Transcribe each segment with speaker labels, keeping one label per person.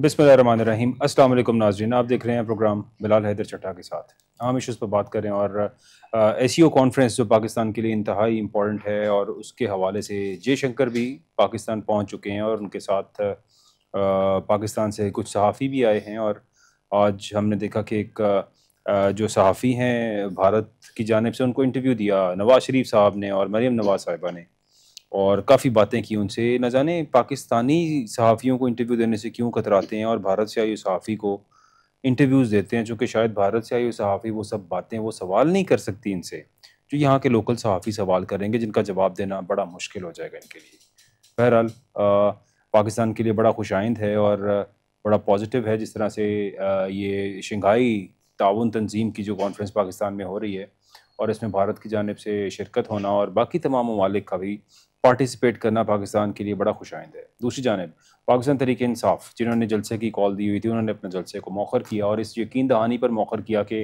Speaker 1: बिसमीम अल्लाम नाजरीन आप देख रहे हैं प्रोग्राम बिलाल हैदर चट्टा के साथ हम इशूज़ पर बात करें और सी ओ कॉन्फ्रेंस जो पाकिस्तान के लिए इंतहाई इम्पॉर्टेंट है और उसके हवाले से जय शंकर भी पाकिस्तान पहुँच चुके हैं और उनके साथ आ, पाकिस्तान से कुछ सहाफ़ी भी आए हैं और आज हमने देखा कि एक आ, जो सहाफ़ी हैं भारत की जानब से उनको इंटरव्यू दिया नवाज़ शरीफ साहब ने और मरीम नवाज़ साहिबा ने और काफ़ी बातें की उनसे न जाने पाकिस्तानी सहाफ़ियों को इंटरव्यू देने से क्यों कतराते हैं और भारत से आई सहाफ़ी को इंटरव्यूज़ देते हैं चूँकि शायद भारत से आई सहाफ़ी वो सब बातें वो सवाल नहीं कर सकती इनसे जो यहाँ के लोकल सहाफ़ी सवाल करेंगे जिनका जवाब देना बड़ा मुश्किल हो जाएगा इनके लिए बहरहाल पाकिस्तान के लिए बड़ा खुशाइंद है और बड़ा पॉजिटिव है जिस तरह से ये शंघाई ताउन तंजीम की जो कॉन्फ्रेंस पाकिस्तान में हो रही है और इसमें भारत की जानब से शिरकत होना और बाकी तमाम ममालिक का भी पार्टिसिपेट करना पाकिस्तान के लिए बड़ा खुश है दूसरी जानब पाकिस्तान तरीके इंसाफ जिन्होंने जलसे की कॉल दी हुई थी उन्होंने अपने जलसे को मौखर किया और इस यकीन दहानी पर मौखर किया कि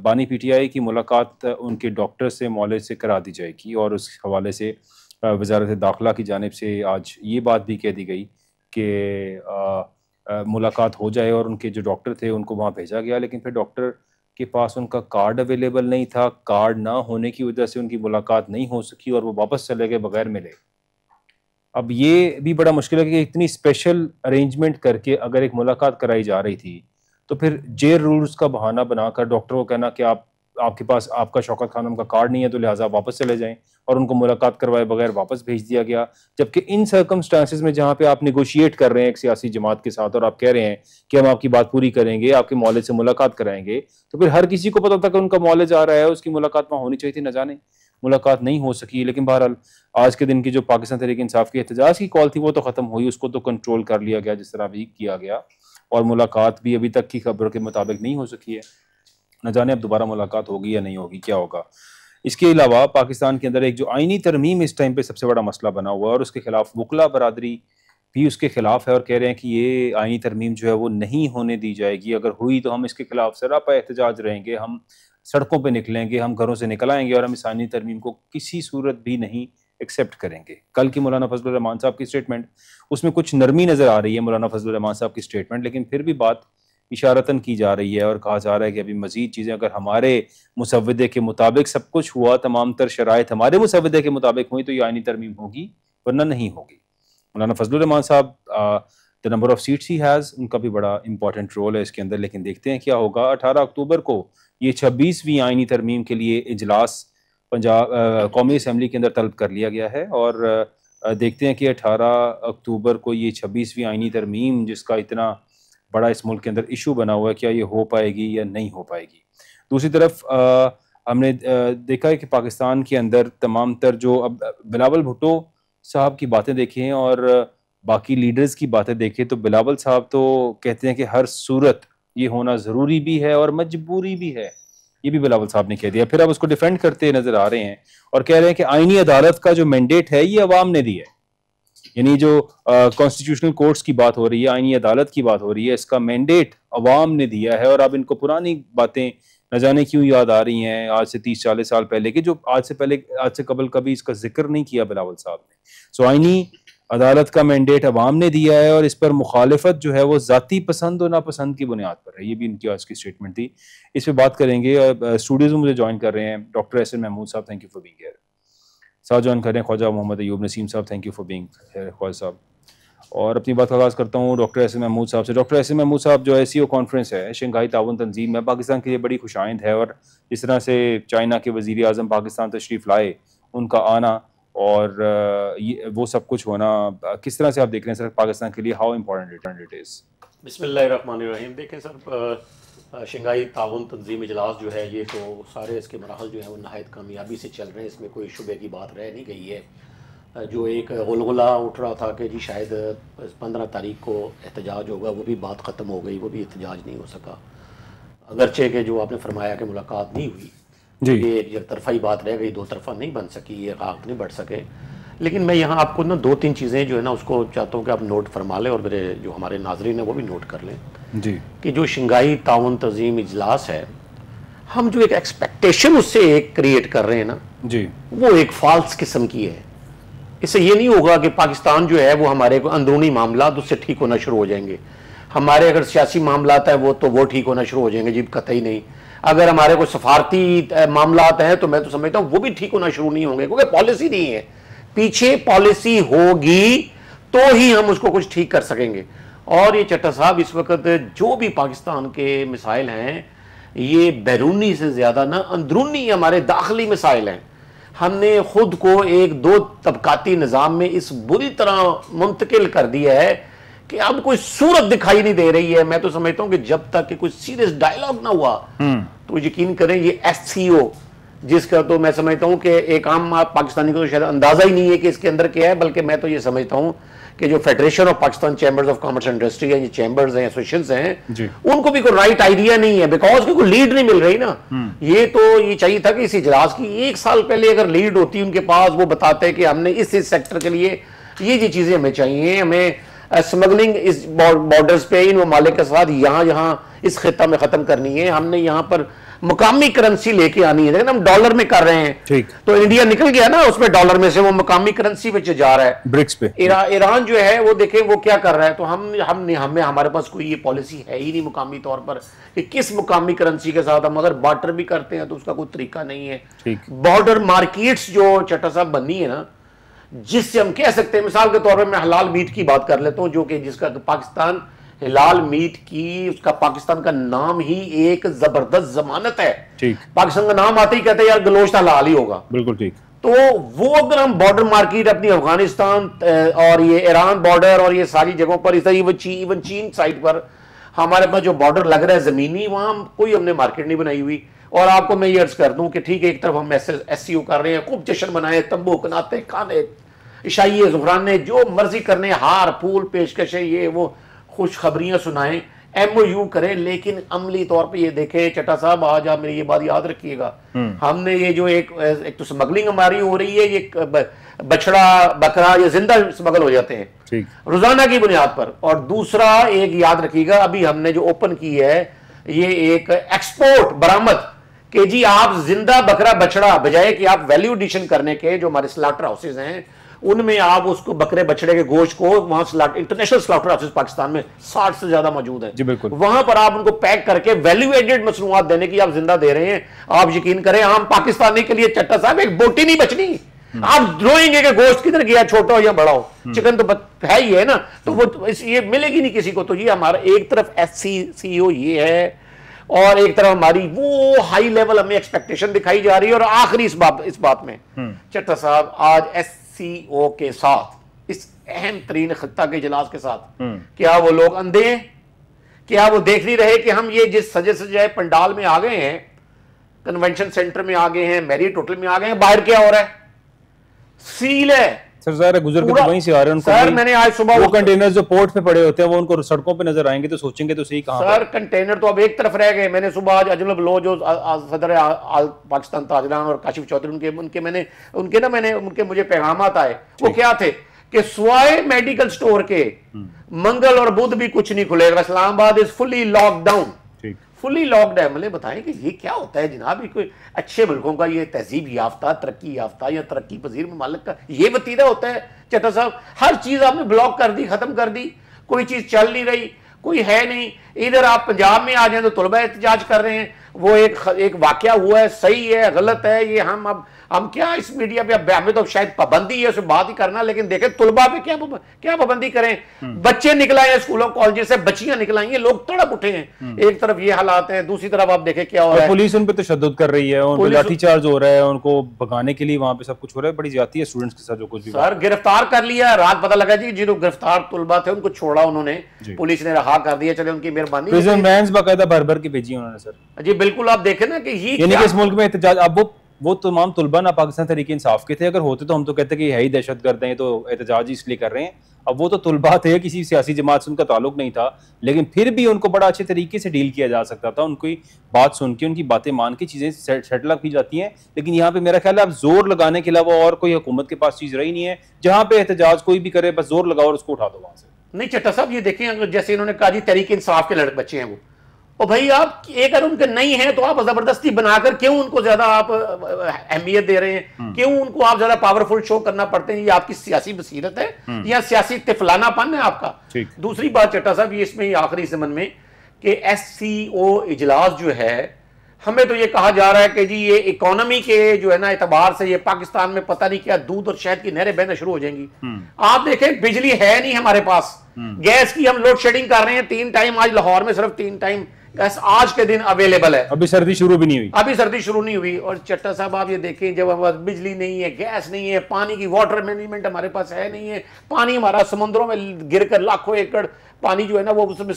Speaker 1: बानी पी टी आई की मुलाकात उनके डॉक्टर से मॉलेज से करा दी जाएगी और उस हवाले से वजारत दाखिला की जानब से आज ये बात भी कह दी गई कि मुलाकात हो जाए और उनके जो डॉक्टर थे उनको वहाँ भेजा गया लेकिन फिर डॉक्टर के पास उनका कार्ड अवेलेबल नहीं था कार्ड ना होने की वजह से उनकी मुलाकात नहीं हो सकी और वो वापस चले गए बगैर मिले अब ये भी बड़ा मुश्किल है कि इतनी स्पेशल अरेंजमेंट करके अगर एक मुलाकात कराई जा रही थी तो फिर जेल रूल्स का बहाना बनाकर डॉक्टर को कहना कि आप आपके पास आपका शौकत खानम का कार्ड नहीं है तो लिहाजा वापस चले जाएं और उनको मुलाकात करवाए बगैर वापस भेज दिया गया जबकि इन सर्कमस्टांसिस में जहाँ पे आप निगोशिएट कर रहे हैं एक सियासी जमात के साथ और आप कह रहे हैं कि हम आपकी बात पूरी करेंगे आपके मॉले से मुलाकात कराएंगे तो फिर हर किसी को पता था कि उनका मॉले जा रहा है उसकी मुलाकात वहाँ होनी चाहिए थी न जाने मुलाकात नहीं हो सकी लेकिन बहरहाल आज के दिन की जो पाकिस्तान तरीके इंसाफ की एहतजाज की कॉल थी वो तो ख़त्म हुई उसको तो कंट्रोल कर लिया गया जिस तरह भी किया गया और मुलाकात भी अभी तक की खबरों के मुताबिक नहीं हो सकी है न जाने अब दोबारा मुलाकात होगी या नहीं होगी क्या होगा इसके अलावा पाकिस्तान के अंदर एक जो आइनी तरमीम इस टाइम पे सबसे बड़ा मसला बना हुआ है और उसके खिलाफ वकला बरदरी भी उसके खिलाफ है और कह रहे हैं कि ये आइनी तरमीम जो है वो नहीं होने दी जाएगी अगर हुई तो हम इसके खिलाफ सरापा एहतजाज रहेंगे हम सड़कों पर निकलेंगे हम घरों से निकल आएंगे और हम इस आइनी तरमीम को किसी सूरत भी नहीं एक्सेप्ट करेंगे कल की मौलाना फजल साहब की स्टेटमेंट उसमें कुछ नरमी नज़र आ रही है मौलाना फजल साहब की स्टेटमेंट लेकिन फिर भी बात इशारता की जा रही है और कहा जा रहा है कि अभी मजीद चीज़ें अगर हमारे मुसवदे के मुताबिक सब कुछ हुआ तमाम तर शराय हमारे मुसवदे के मुताबिक हुई तो ये आइनी तरमीम होगी वरना नहीं होगी मौलाना फजलान साहब the number of seats he has उनका भी बड़ा इंपॉर्टेंट रोल है इसके अंदर लेकिन देखते हैं क्या होगा अठारह अक्टूबर को ये छब्बीसवीं आइनी तरमीम के लिए इजलास पंजाब कौमी असम्बली के अंदर तलब कर लिया गया है और देखते हैं कि अठारह अक्टूबर को ये छब्बीसवीं आइनी तरमीम जिसका इतना बड़ा इस मुल्क के अंदर इशू बना हुआ है क्या ये हो पाएगी या नहीं हो पाएगी दूसरी तरफ आ, हमने देखा है कि पाकिस्तान के अंदर तमाम तर जो अब बिलावल भुट्टो साहब की बातें देखें और बाकी लीडर्स की बातें देखें तो बिलावल साहब तो कहते हैं कि हर सूरत ये होना ज़रूरी भी है और मजबूरी भी है ये भी बिलावल साहब ने कह दिया फिर अब उसको डिफेंड करते नजर आ रहे हैं और कह रहे हैं कि आइनी अदालत का जो मैंडेट है ये अवाम ने दिया है यानी जो कॉन्स्टिट्यूशनल कोर्ट्स की बात हो रही है आइनी अदालत की बात हो रही है इसका मैंडेट अवाम ने दिया है और अब इनको पुरानी बातें न जाने क्यों याद आ रही हैं आज से तीस चालीस साल पहले की जो आज से पहले आज से कबल कभी इसका जिक्र नहीं किया बिलावल साहब ने सो आइनी अदालत का मैंडेट अवाम ने दिया है और इस पर मुखालफत जो है वो ज़ाती पसंद और नापसंद की बुनियाद पर है ये भी इनकी आज की स्टेटमेंट थी इस पर बात करेंगे स्टूडियोज में मुझे ज्वाइन कर रहे हैं डॉक्टर एस एन महमूद साहब thank you for being care साथ जॉइन करें ख्वाजा मोहम्मद अयूब नसीम साहब thank you for being Khwaja साहब और अपनी बात का आगाज़ करता हूँ डॉक्टर एस एम महमूद साहब से डॉक्टर एस एम महमूद साहब जो है कॉन्फ्रेंस e है शंघाई ताउन तंजीम है पाकिस्तान के लिए बड़ी खुशाइंद है और जिस तरह से चाइना के वजीर अजम पाकिस्तान तशरीफ़ लाए उनका आना और ये वो सब कुछ होना किस तरह से आप देख रहे हैं सर पाकिस्तान के लिए हाउ इम्पोर्टेंट इट इज़
Speaker 2: बिसमीम देखें सर शंघाई ताउन तंजीम इजलास जो है ये तो सारे इसके मरहल जो है वो नहायत कामयाबी से चल रहे हैं इसमें कोई शुबे की बात रह नहीं गई है जो एक गुलगुला उठ रहा था कि जी शायद पंद्रह तारीख को एहतजाज होगा वो भी बात ख़त्म हो गई वो भी एहतजाज नहीं हो सका अगरचे के जो आपने फरमाया कि मुलाकात नहीं हुई जी ये एक तरफा ही बात रह गई दो तरफा नहीं बन सकी ये आग नहीं बढ़ सके लेकिन मैं यहाँ आपको ना दो तीन चीज़ें जो है ना उसको चाहता हूँ कि आप नोट फरमा लें और मेरे जो हमारे नाजरीन हैं वो भी नोट कर लें जी कि जो शंघाई ताउन तजीम इजलास है हम जो एक एक्सपेक्टेशन उससे एक क्रिएट कर रहे हैं ना जी वो एक फॉल्स किस्म की है इससे ये नहीं होगा कि पाकिस्तान जो है वो हमारे अंदरूनी मामला उससे ठीक होना शुरू हो जाएंगे हमारे अगर सियासी मामला है वो तो वो ठीक होना शुरू हो जाएंगे जी कतई नहीं अगर हमारे कोई सफारती मामला हैं तो मैं तो समझता हूँ वो भी ठीक होना शुरू नहीं होंगे क्योंकि पॉलिसी नहीं है पीछे पॉलिसी होगी तो ही हम उसको कुछ ठीक कर सकेंगे और ये चट्टा साहब इस वक्त जो भी पाकिस्तान के मिसाइल हैं ये बैरूनी से ज़्यादा ना अंदरूनी हमारे दाखिली मिसाइल हैं हमने ख़ुद को एक दो तबकाती निज़ाम में इस बुरी तरह मुंतकिल कर दिया है कि अब कोई सूरत दिखाई नहीं दे रही है मैं तो समझता हूं कि जब तक कि कोई सीरियस डायलॉग ना हुआ हम्म। तो यकीन करें ये एस जिसका तो मैं समझता हूँ कि एक आम पाकिस्तानी को तो शायद अंदाज़ा ही नहीं है कि इसके अंदर क्या है बल्कि मैं तो ये समझता हूँ कि जो federation of Pakistan chambers of commerce industry है ये चैम्बर्स हैं एसोसिएशन हैं उनको भी कोई राइट आइडिया नहीं है बिकॉज कोई लीड नहीं मिल रही ना हम्म। ये तो ये चाहिए था कि इस इजलास की एक साल पहले अगर लीड होती उनके पास वो बताते कि हमने इस इस सेक्टर के लिए ये ये चीज़ें हमें चाहिए हमें स्मगलिंग इस बॉर्डर्स पे इन ममालिक के साथ यहाँ यहाँ इस खत्ता में ख़त्म करनी है हमने यहाँ पर मुकामी करेंसी लेके आनी है लेकिन हम डॉलर में कर रहे हैं तो इंडिया निकल गया ना उसमें डॉलर में से वो मुकामी करेंसी में जा रहा
Speaker 1: है ब्रिक्स पे
Speaker 2: ईरान जो है वो देखे वो क्या कर रहा है तो हम हम हमें हमारे पास कोई ये पॉलिसी है ही नहीं मुकामी तौर पर कि किस मुकामी करेंसी के साथ हम अगर बार्टर भी करते हैं तो उसका कोई तरीका नहीं है बॉर्डर मार्केट्स जो चट्टा साहब बनी है ना जिससे हम कह सकते हैं मिसाल के तौर पर मैं हलाल मीट की बात कर लेता हूँ जो कि जिसका पाकिस्तान हिलाल मीट की उसका पाकिस्तान का नाम ही एक जबरदस्त जमानत है ठीक पाकिस्तान का नाम आते ही कहते हैं यार गलोश हलाल ही होगा बिल्कुल ठीक तो वो अगर हम बॉर्डर मार्केट अपनी अफगानिस्तान और ये ईरान बॉर्डर और ये सारी जगहों पर इस तरह ची, इवन चीन साइड पर हमारे पास जो बॉर्डर लग रहा है जमीनी वहां कोई हमने मार्केट नहीं बनाई हुई और आपको मैं ये अर्ज कर दूं कि ठीक है एक तरफ हम एस सी कर रहे हैं खूब जश्न बनाए तंबू कनाते खाने ईशाइए जुहराने जो मर्जी करने हार फूल पेशकशें ये वो खुशखबरियाँ सुनाएं एम ओ यू करें लेकिन अमली तौर पे ये देखें चटा साहब आज आप मेरी ये बात याद रखिएगा हम्म। हमने ये जो एक एक तो स्मगलिंग हमारी हो रही है ये बछड़ा बकरा ये जिंदा स्मगल हो जाते हैं रोजाना की बुनियाद पर और दूसरा एक याद रखिएगा अभी हमने जो ओपन की है ये एक एक्सपोर्ट बरामद के जी आप जिंदा बकरा बछड़ा बजाय कि आप वैल्यू एडिशन करने के जो हमारे स्लाटर हाउसेज हैं उनमें आप उसको बकरे बछड़े के गोश्त को वहां स्लाट इंटरनेशनल स्लॉटर हाउसेज पाकिस्तान में साठ से ज्यादा मौजूद है वहां पर आप उनको पैक करके वैल्यू एडेड मसनूआत देने की आप जिंदा दे रहे हैं आप यकीन करें आम पाकिस्तानी के लिए चट्टा साहब एक बोटी नहीं बचनी हम्म। आप रोएंगे कि गोश्त किधर गया छोटा हो या बड़ा हो हम्म। चिकन तो है ही है ना तो हम्म। वो तो इस ये मिलेगी नहीं किसी को तो ये हमारा एक तरफ एस सी e ये है और एक तरफ हमारी वो हाई लेवल हमें एक्सपेक्टेशन दिखाई जा रही है और आखिरी इस बात इस बात में चट्टा साहब आज एस सी ओ e के साथ इस अहम तरीन खत्ता के इजलास के साथ हम्म। क्या वो लोग अंधे हैं क्या वो देख नहीं रहे कि हम ये जिस सजे सजाए पंडाल में आ गए हैं कन्वेंशन सेंटर में आ गए हैं मैरिट होटल में आ गए हैं बाहर क्या हो रहा है सील है
Speaker 1: सर जरा गुजर के तो वहीं से आ रहे हैं सर मैंने आज सुबह वो कंटेनर जो पोर्ट पे पड़े होते हैं वो उनको सड़कों पे नजर आएंगे तो सोचेंगे तो सही कहां सर
Speaker 2: कंटेनर तो अब एक तरफ रह गए मैंने सुबह आज अजनब लो जो सदर पाकिस्तान ताजरान और काशिफ चौधरी उनके उनके मैंने उनके ना मैंने उनके मुझे पैगाम आए वो क्या थे कि स्वाय मेडिकल स्टोर के हम्म। मंगल और बुध भी कुछ नहीं खुलेगा Islamabad is fully lockdown fully locked है मतलब बताएं कि ये क्या होता है जनाब ये कोई अच्छे मुल्कों का ये तहजीब याफ्ता तरक्की याफ्ता या तरक्की पजीर ममालक का ये वतीदा होता है चटा साहब हर चीज़ आपने ब्लॉक कर दी ख़त्म कर दी कोई चीज़ चल नहीं रही कोई है नहीं इधर आप पंजाब में आ जाए तो तलबा एहतजाज कर रहे हैं वो एक एक वाक्य हुआ है सही है गलत है ये हम अब हम क्या इस मीडिया पे अब हमें तो शायद पाबंदी है उसमें बात ही करना लेकिन देखें तुलबा पे क्या क्या पाबंदी करें हम्म। बच्चे निकलाए हैं स्कूलों कॉलेज से बच्चियां निकलाई हैं लोग तड़प उठे हैं हम्म। एक तरफ ये हालात है दूसरी तरफ आप देखे क्या हो रहा है पुलिस
Speaker 1: उन पर तशद कर रही है उनको लाठीचार्ज हो रहा है उनको भगाने के लिए वहां पे सब कुछ हो रहा है बड़ी जाती है स्टूडेंट्स के साथ जो कुछ सर
Speaker 2: गिरफ्तार कर लिया रात पता लगा जी जिन गिरफ्तार तुलबा थे उनको छोड़ा उन्होंने पुलिस ने रहा कर दिया चले उनकी मेहरबानी
Speaker 1: बाकायदा भर भर के भेजी उन्होंने सर
Speaker 2: जी बिल्कुल आप देखें ना कि ये यानी इस मुल्क
Speaker 1: में एहतजाज अब वो वो तो तमाम तुलबा ना पाकिस्तान तरीके इंसाफ के थे अगर होते तो हम तो कहते कि है ही दहशत गर्द हैं तो एहतजाज ही इसलिए कर रहे हैं अब वो तो तुलबा थे किसी सियासी जमात से उनका ताल्लुक नहीं था लेकिन फिर भी उनको बड़ा अच्छे तरीके से डील किया जा सकता था उनकी बात सुन के उनकी बातें मान के चीज़ें सेटल अप की जाती हैं लेकिन यहाँ पे मेरा ख्याल है अब जोर लगाने के अलावा और कोई हुकूमत के पास चीज़ रही नहीं है जहाँ पे एहतजाज कोई भी करे बस जोर लगाओ और उसको उठा दो वहाँ से नहीं चट्टा
Speaker 2: साहब ये देखें अगर जैसे इन्होंने कहा जी तरीके इंसाफ के लड़क बच्चे हैं वो और भाई आप एक अगर उनके नहीं है तो आप जबरदस्ती बनाकर क्यों उनको ज्यादा आप अहमियत दे रहे हैं हम्म। क्यों उनको आप ज्यादा पावरफुल शो करना पड़ते हैं ये आपकी सियासी बसीरत है हम्म। या सियासी तिफलाना पन है आपका दूसरी बात चट्टा साहब ये इसमें आखिरी समन में कि एस सी ओ इजलास जो है हमें तो ये कहा जा रहा है कि जी ये इकोनॉमी के जो है ना एतबार से ये पाकिस्तान में पता नहीं क्या दूध और शहद की नहरें बहना शुरू हो जाएंगी हम्म। आप देखें बिजली है नहीं हमारे पास गैस की हम लोड शेडिंग कर रहे हैं तीन टाइम आज लाहौर में सिर्फ तीन टाइम गैस आज के दिन अवेलेबल है
Speaker 1: अभी सर्दी शुरू भी नहीं हुई अभी
Speaker 2: सर्दी शुरू नहीं हुई और चट्टा साहब आप ये देखें जब हमारे बिजली नहीं है गैस नहीं है पानी की वाटर मैनेजमेंट हमारे पास है नहीं है पानी हमारा समुद्रों में गिर कर लाखों एकड़ पानी जो है ना वो उसमें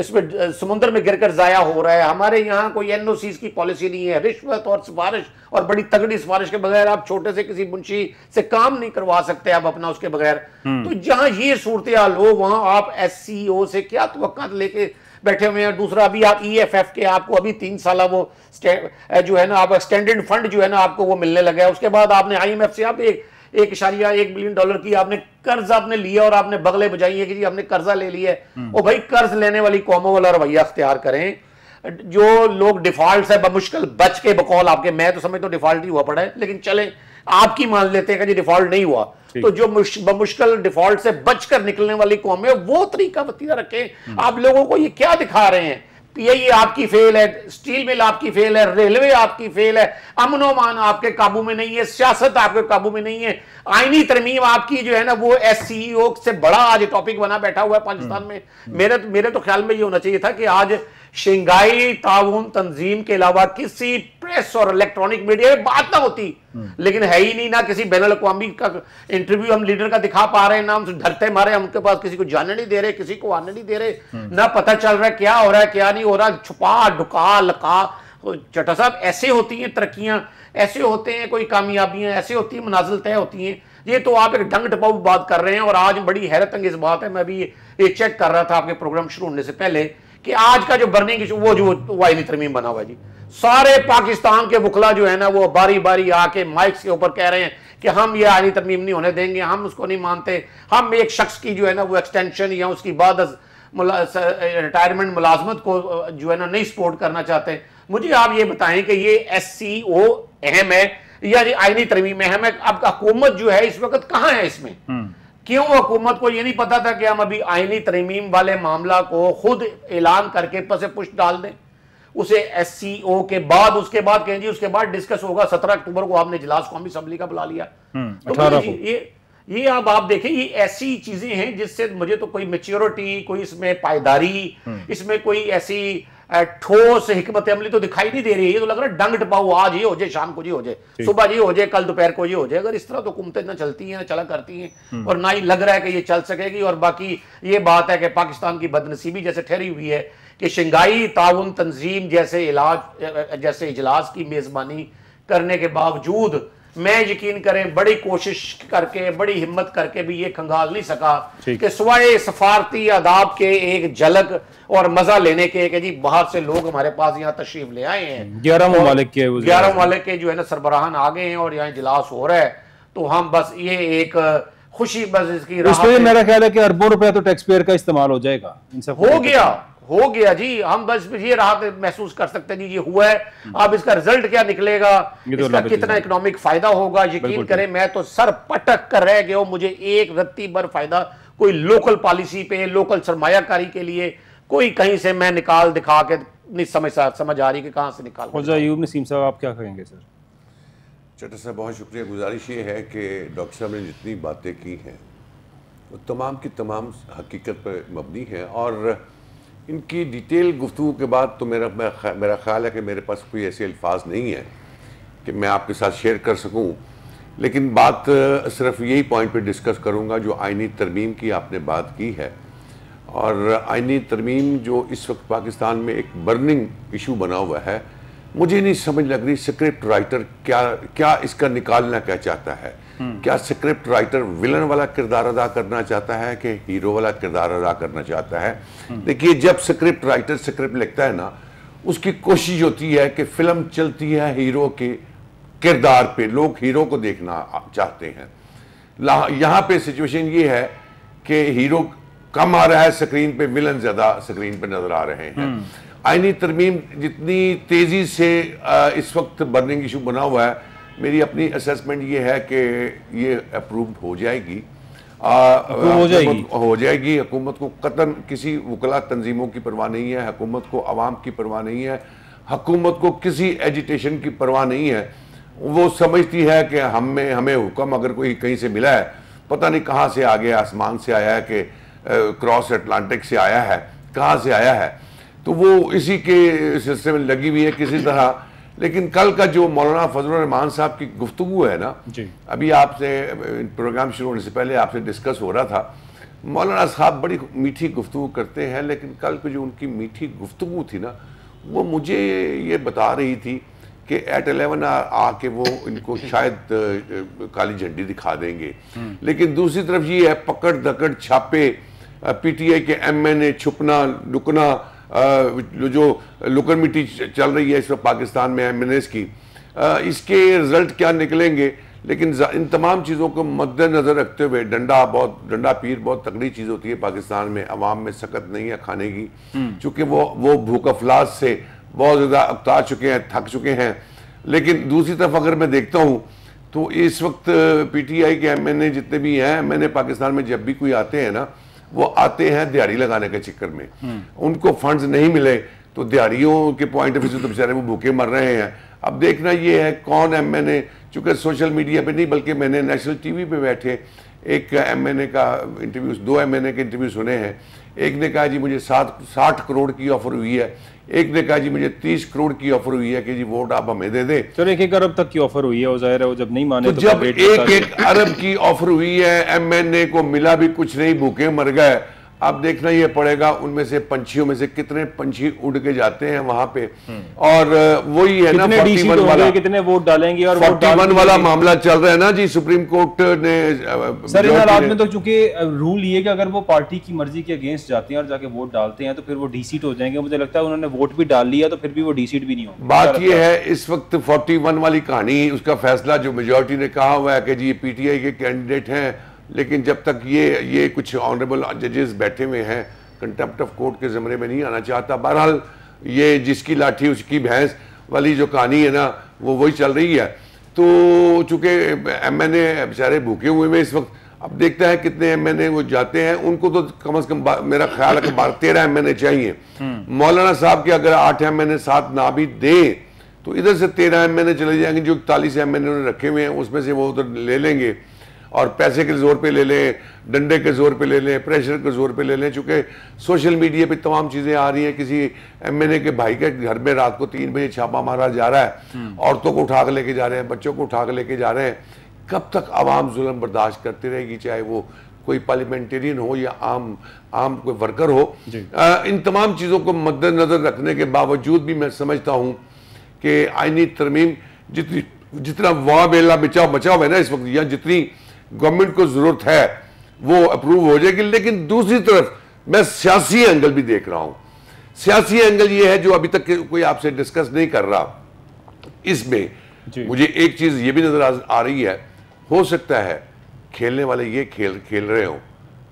Speaker 2: इसमें समुद्र में गिर कर ज़ाया हो रहा है हमारे यहाँ कोई एन की पॉलिसी नहीं है रिश्वत और सिफारिश और बड़ी तगड़ी सिफारिश के बगैर आप छोटे से किसी मुंशी से काम नहीं करवा सकते आप अपना उसके बगैर हम्म। तो जहां ये सूरत हाल हो वहां आप एस e से क्या तो लेके बैठे हुए हैं दूसरा अभी आप ई एफ एफ के आपको अभी तीन साल वो जो है ना आप स्टैंडर्ड फंड जो है ना आपको वो मिलने लगा है उसके बाद आपने आई एम एफ से आप एक एक इशारिया एक बिलियन डॉलर की आपने कर्ज आपने लिया और आपने बगले बजाई है कि जी हमने कर्जा ले लिया है और हम्म। भाई कर्ज लेने वाली कौमों वाला रवैया अख्तियार करें जो लोग डिफॉल्ट है बमुश्किल बच के बकौल आपके मैं तो समझता तो हूँ डिफॉल्ट ही हुआ पड़ा है लेकिन चले आपकी मान लेते हैं कि डिफॉल्ट नहीं हुआ तो जो मुश्किल डिफॉल्ट से बचकर निकलने वाली कौम है वो तरीका बतिया रखें हम्म। आप लोगों को ये क्या दिखा रहे हैं पीआई आपकी फेल है स्टील मिल आपकी फेल है रेलवे आपकी फेल है अमनोमान आपके काबू में नहीं है सियासत आपके काबू में नहीं है आईनी तरमीम आपकी जो है ना वो एस e से बड़ा आज टॉपिक बना बैठा हुआ है हम्म। पाकिस्तान में मेरे मेरे तो ख्याल में ये होना चाहिए था कि आज शंघाई ताउन तंजीम के अलावा किसी प्रेस और इलेक्ट्रॉनिक मीडिया में बात ना होती हम्म। लेकिन है ही नहीं ना किसी बैन अवी का इंटरव्यू हम लीडर का दिखा पा रहे हैं ना हम डरते मारे हम उनके पास किसी को जाने नहीं दे रहे किसी को आने नहीं दे रहे हम्म। ना पता चल रहा है क्या हो रहा है क्या नहीं हो रहा छुपा ढुका लका चटा साहब ऐसे होती हैं तरक्कियां ऐसे होते हैं कोई कामयाबियां ऐसे होती हैं मनाजिल तय होती हैं ये तो आप एक डंग टपाउ बात कर रहे हैं और आज बड़ी हैरत अंगेज बात है मैं भी ये चेक कर रहा था आपके प्रोग्राम शुरू होने से पहले कि आज का जो बर्निंग इशू वो जो वाइली तरमीम बना हुआ जी सारे पाकिस्तान के बुखला जो है ना वो बारी बारी आके माइक्स के ऊपर कह रहे हैं कि हम ये आयनी तरमीम नहीं होने देंगे हम उसको नहीं मानते हम एक शख्स की जो है ना वो एक्सटेंशन या उसकी बाद रिटायरमेंट मुलाजमत को जो है ना नहीं सपोर्ट करना चाहते मुझे आप ये बताएं कि ये एस सी ओ अहम है या आइनी तरमीम अहम है आपका हुकूमत जो है इस वक्त कहाँ है इसमें हम्म। क्यों हुकूमत को यह नहीं पता था कि हम अभी आइनी तरमीम वाले मामला को खुद ऐलान करके पसे पुष्ट डाल दें उसे एस सी ओ के बाद उसके बाद कहें जी उसके बाद डिस्कस होगा सत्रह अक्टूबर को आपने इजलास कौमी असम्बली का बुला लिया
Speaker 1: हम्म, तो ये
Speaker 2: ये अब आप देखें ये ऐसी चीजें हैं जिससे मुझे तो कोई मेच्योरिटी कोई इसमें पायदारी हम्म। इसमें कोई ऐसी ठोस हिकमत अमली तो दिखाई नहीं दे रही है तो लग रहा है डंग टपाऊ आज ये हो जाए शाम को जी हो जाए सुबह जी हो जाए कल दोपहर को ये हो जाए अगर इस तरह तो कुमते ना चलती हैं ना चला करती हैं हम्म। और ना ही लग रहा है कि ये चल सकेगी और बाकी ये बात है कि पाकिस्तान की बदनसीबी जैसे ठहरी हुई है कि शंघाई ताउन तंजीम जैसे इलाज जैसे इजलास की मेज़बानी करने के बावजूद मैं यकीन करें बड़ी कोशिश करके बड़ी हिम्मत करके भी ये खंगाल नहीं सका कि सवाए सफारती आदाब के एक झलक और मजा लेने के कि जी बाहर से लोग हमारे पास यहाँ तशरीफ ले आए हैं ग्यारह ममालिक
Speaker 1: के ग्यारह ममालिक
Speaker 2: के जो है ना सरबराहान आ गए हैं और यहाँ इजलास हो रहा है तो हम बस ये एक खुशी बस इसकी मेरा
Speaker 1: ख्याल है कि अरबों रुपया तो टैक्स पेयर का इस्तेमाल हो जाएगा हो गया
Speaker 2: हो गया जी हम बस ये राहत महसूस कर सकते हैं जी ये हुआ है अब इसका रिजल्ट क्या निकलेगा तो इसका कितना इकोनॉमिक फायदा होगा यकीन करें मैं तो सर पटक कर रह गया मुझे एक रत्ती भर फायदा कोई लोकल पॉलिसी पे लोकल सरमायाकारी के लिए कोई कहीं से मैं निकाल दिखा के नहीं समझ समझ आ रही कि कहाँ से निकाल
Speaker 1: नसीम साहब आप क्या कहेंगे सर
Speaker 3: चटर साहब बहुत शुक्रिया गुजारिश ये है कि डॉक्टर साहब ने जितनी बातें की हैं वो तमाम की तमाम हकीकत पर मबनी है और इनकी डिटेल गुफ्तु के बाद तो मेरा मेरा ख्याल है कि मेरे पास कोई ऐसे अल्फाज नहीं है कि मैं आपके साथ शेयर कर सकूं लेकिन बात सिर्फ यही पॉइंट पे डिस्कस करूंगा जो आइनी तरमीम की आपने बात की है और आइनी तरमीम जो इस वक्त पाकिस्तान में एक बर्निंग इशू बना हुआ है मुझे नहीं समझ लग रही स्क्रिप्ट राइटर क्या क्या इसका निकालना क्या चाहता है हम्म। क्या स्क्रिप्ट राइटर विलन वाला किरदार अदा करना चाहता है कि हीरो वाला किरदार अदा करना चाहता है हम्म। देखिए जब स्क्रिप्ट राइटर स्क्रिप्ट लिखता है ना उसकी कोशिश होती है कि फिल्म चलती है हीरो के किरदार पे लोग हीरो को देखना चाहते हैं यहां पे सिचुएशन ये है कि हीरो कम आ रहा है स्क्रीन पे विलन ज्यादा स्क्रीन पे नजर आ रहे हैं हम्म। आइनी तरमीम जितनी तेज़ी से इस वक्त बर्निंग इशू बना हुआ है मेरी अपनी असेसमेंट ये है कि ये अप्रूव हो जाएगी आ, हो जाएगी हो जाएगी हुकूमत को कतन किसी वकला तंजीमों की परवाह नहीं है हुकूमत को आवाम की परवाह नहीं है हकूमत को किसी एजिटेशन की परवाह नहीं है वो समझती है कि हमें हमें हुक्म अगर कोई कहीं से मिला है पता नहीं कहाँ से आ गया आसमान से आया है कि क्रॉस अटलांटिक से आया है कहाँ से आया है तो वो इसी के सिलसिले में लगी हुई है किसी तरह लेकिन कल का जो मौलाना फजल रहमान साहब की गुफ्तु है ना अभी आपसे प्रोग्राम शुरू होने से पहले आपसे डिस्कस हो रहा था मौलाना साहब बड़ी मीठी गुफ्तु करते हैं लेकिन कल की जो उनकी मीठी गुफ्तु थी ना वो मुझे ये बता रही थी कि एट एलेवन आके वो इनको शायद काली झंडी दिखा देंगे हम्म। लेकिन दूसरी तरफ ये है पकड़ दकड़ छापे पीटीआई के एमएनए छुपना लुकना जो लोकल मिट्टी चल रही है इस वक्त पाकिस्तान में एम की इसके रिजल्ट क्या निकलेंगे लेकिन इन तमाम चीज़ों को मद्देनज़र रखते हुए डंडा बहुत डंडा पीर बहुत तगड़ी चीज़ होती है पाकिस्तान में अवाम में सकत नहीं है खाने की हम्म। चूँकि वो वो भूख अफलास से बहुत ज़्यादा अबता चुके हैं थक चुके हैं लेकिन दूसरी तरफ अगर मैं देखता हूँ तो इस वक्त पीटीआई के एमएनए जितने भी हैं एमएनए पाकिस्तान में जब भी कोई आते हैं ना वो आते हैं दिहाड़ी लगाने के चक्कर में हम्म। उनको फंड्स नहीं मिले तो दिहाड़ियों के पॉइंट ऑफ व्यू से तो बेचारे वो भूखे मर रहे हैं अब देखना ये है कौन एम एन ए चूँकि सोशल मीडिया पर नहीं बल्कि मैंने नेशनल वी पर बैठे एक एम एन ए का इंटरव्यू दो एम एन ए के इंटरव्यू सुने हैं एक ने कहा जी मुझे सात साठ करोड़ की ऑफर हुई है एक ने कहा जी मुझे तीस करोड़ की ऑफर हुई है कि जी वोट आप हमें दे दे चलो एक एक अरब तक की ऑफर हुई है वो जाहिर है वो जब नहीं माने तो, तो जब एक एक अरब की ऑफर हुई है एमएनए को मिला भी कुछ नहीं भूखे मर गए आप देखना यह पड़ेगा उनमें से पंछियों में से कितने पंछी उड़ के जाते हैं वहां पे और वही है ना फोर्टी तो वाला
Speaker 1: कितने वोट डालेंगे और वोट डालेंगे। वाला मामला
Speaker 3: चल रहा है ना जी सुप्रीम कोर्ट ने सर रात में
Speaker 1: तो चूंकि रूल ये कि अगर वो पार्टी की मर्जी के अगेंस्ट जाते हैं और जाके वोट डालते हैं तो फिर वो डी सीट हो जाएंगे मुझे लगता है उन्होंने वोट भी डाल लिया तो फिर भी वो डी सीट भी नहीं हो बात यह
Speaker 3: है इस वक्त फोर्टी वाली कहानी उसका फैसला जो मेजोरिटी ने कहा हुआ है कि जी पीटीआई के कैंडिडेट हैं लेकिन जब तक ये ये कुछ ऑनरेबल जजेस बैठे हुए हैं कंटेप्ट ऑफ कोर्ट के ज़मरे में नहीं आना चाहता बहरहाल ये जिसकी लाठी उसकी भैंस वाली जो कहानी है ना वो वही चल रही है तो चूँकि एम एन ए बेचारे भूखे हुए हैं इस वक्त अब देखता है कितने एम एन ए वो जाते हैं उनको तो कम से कम मेरा ख्याल है कि तेरह एम एन ए चाहिए हम्म। मौलाना साहब के अगर आठ एम एन ए साथ ना भी दें तो इधर से तेरह एम एन ए चले जाएंगे जो इकतालीस एम एन ए रखे हुए हैं उसमें से वो उधर तो ले लेंगे और पैसे के जोर पे ले लें डंडे के जोर पे ले लें प्रेशर के जोर पे ले लें चूँकि सोशल मीडिया पे तमाम चीज़ें आ रही हैं किसी एमएनए के भाई के घर में रात को तीन बजे छापा मारा जा रहा है हम्म। औरतों को उठा के लेके जा रहे हैं बच्चों को उठा के लेके जा रहे हैं कब तक आवाम जुल्म बर्दाश्त करती रहेगी चाहे वो कोई पार्लियामेंटेरियन हो या आम आम कोई वर्कर हो आ, इन तमाम चीज़ों को मद्दनज़र रखने के बावजूद भी मैं समझता हूँ कि आइनी तरमीम जितनी जितना वाह बेला बचाव बचाव है ना इस वक्त या जितनी गवर्नमेंट को ज़रूरत है वो अप्रूव हो जाएगी लेकिन दूसरी तरफ मैं सियासी एंगल भी देख रहा हूं सियासी एंगल ये है जो अभी तक कोई आपसे डिस्कस नहीं कर रहा इसमें मुझे एक चीज़ ये भी नज़र आ, रही है हो सकता है खेलने वाले ये खेल खेल रहे हो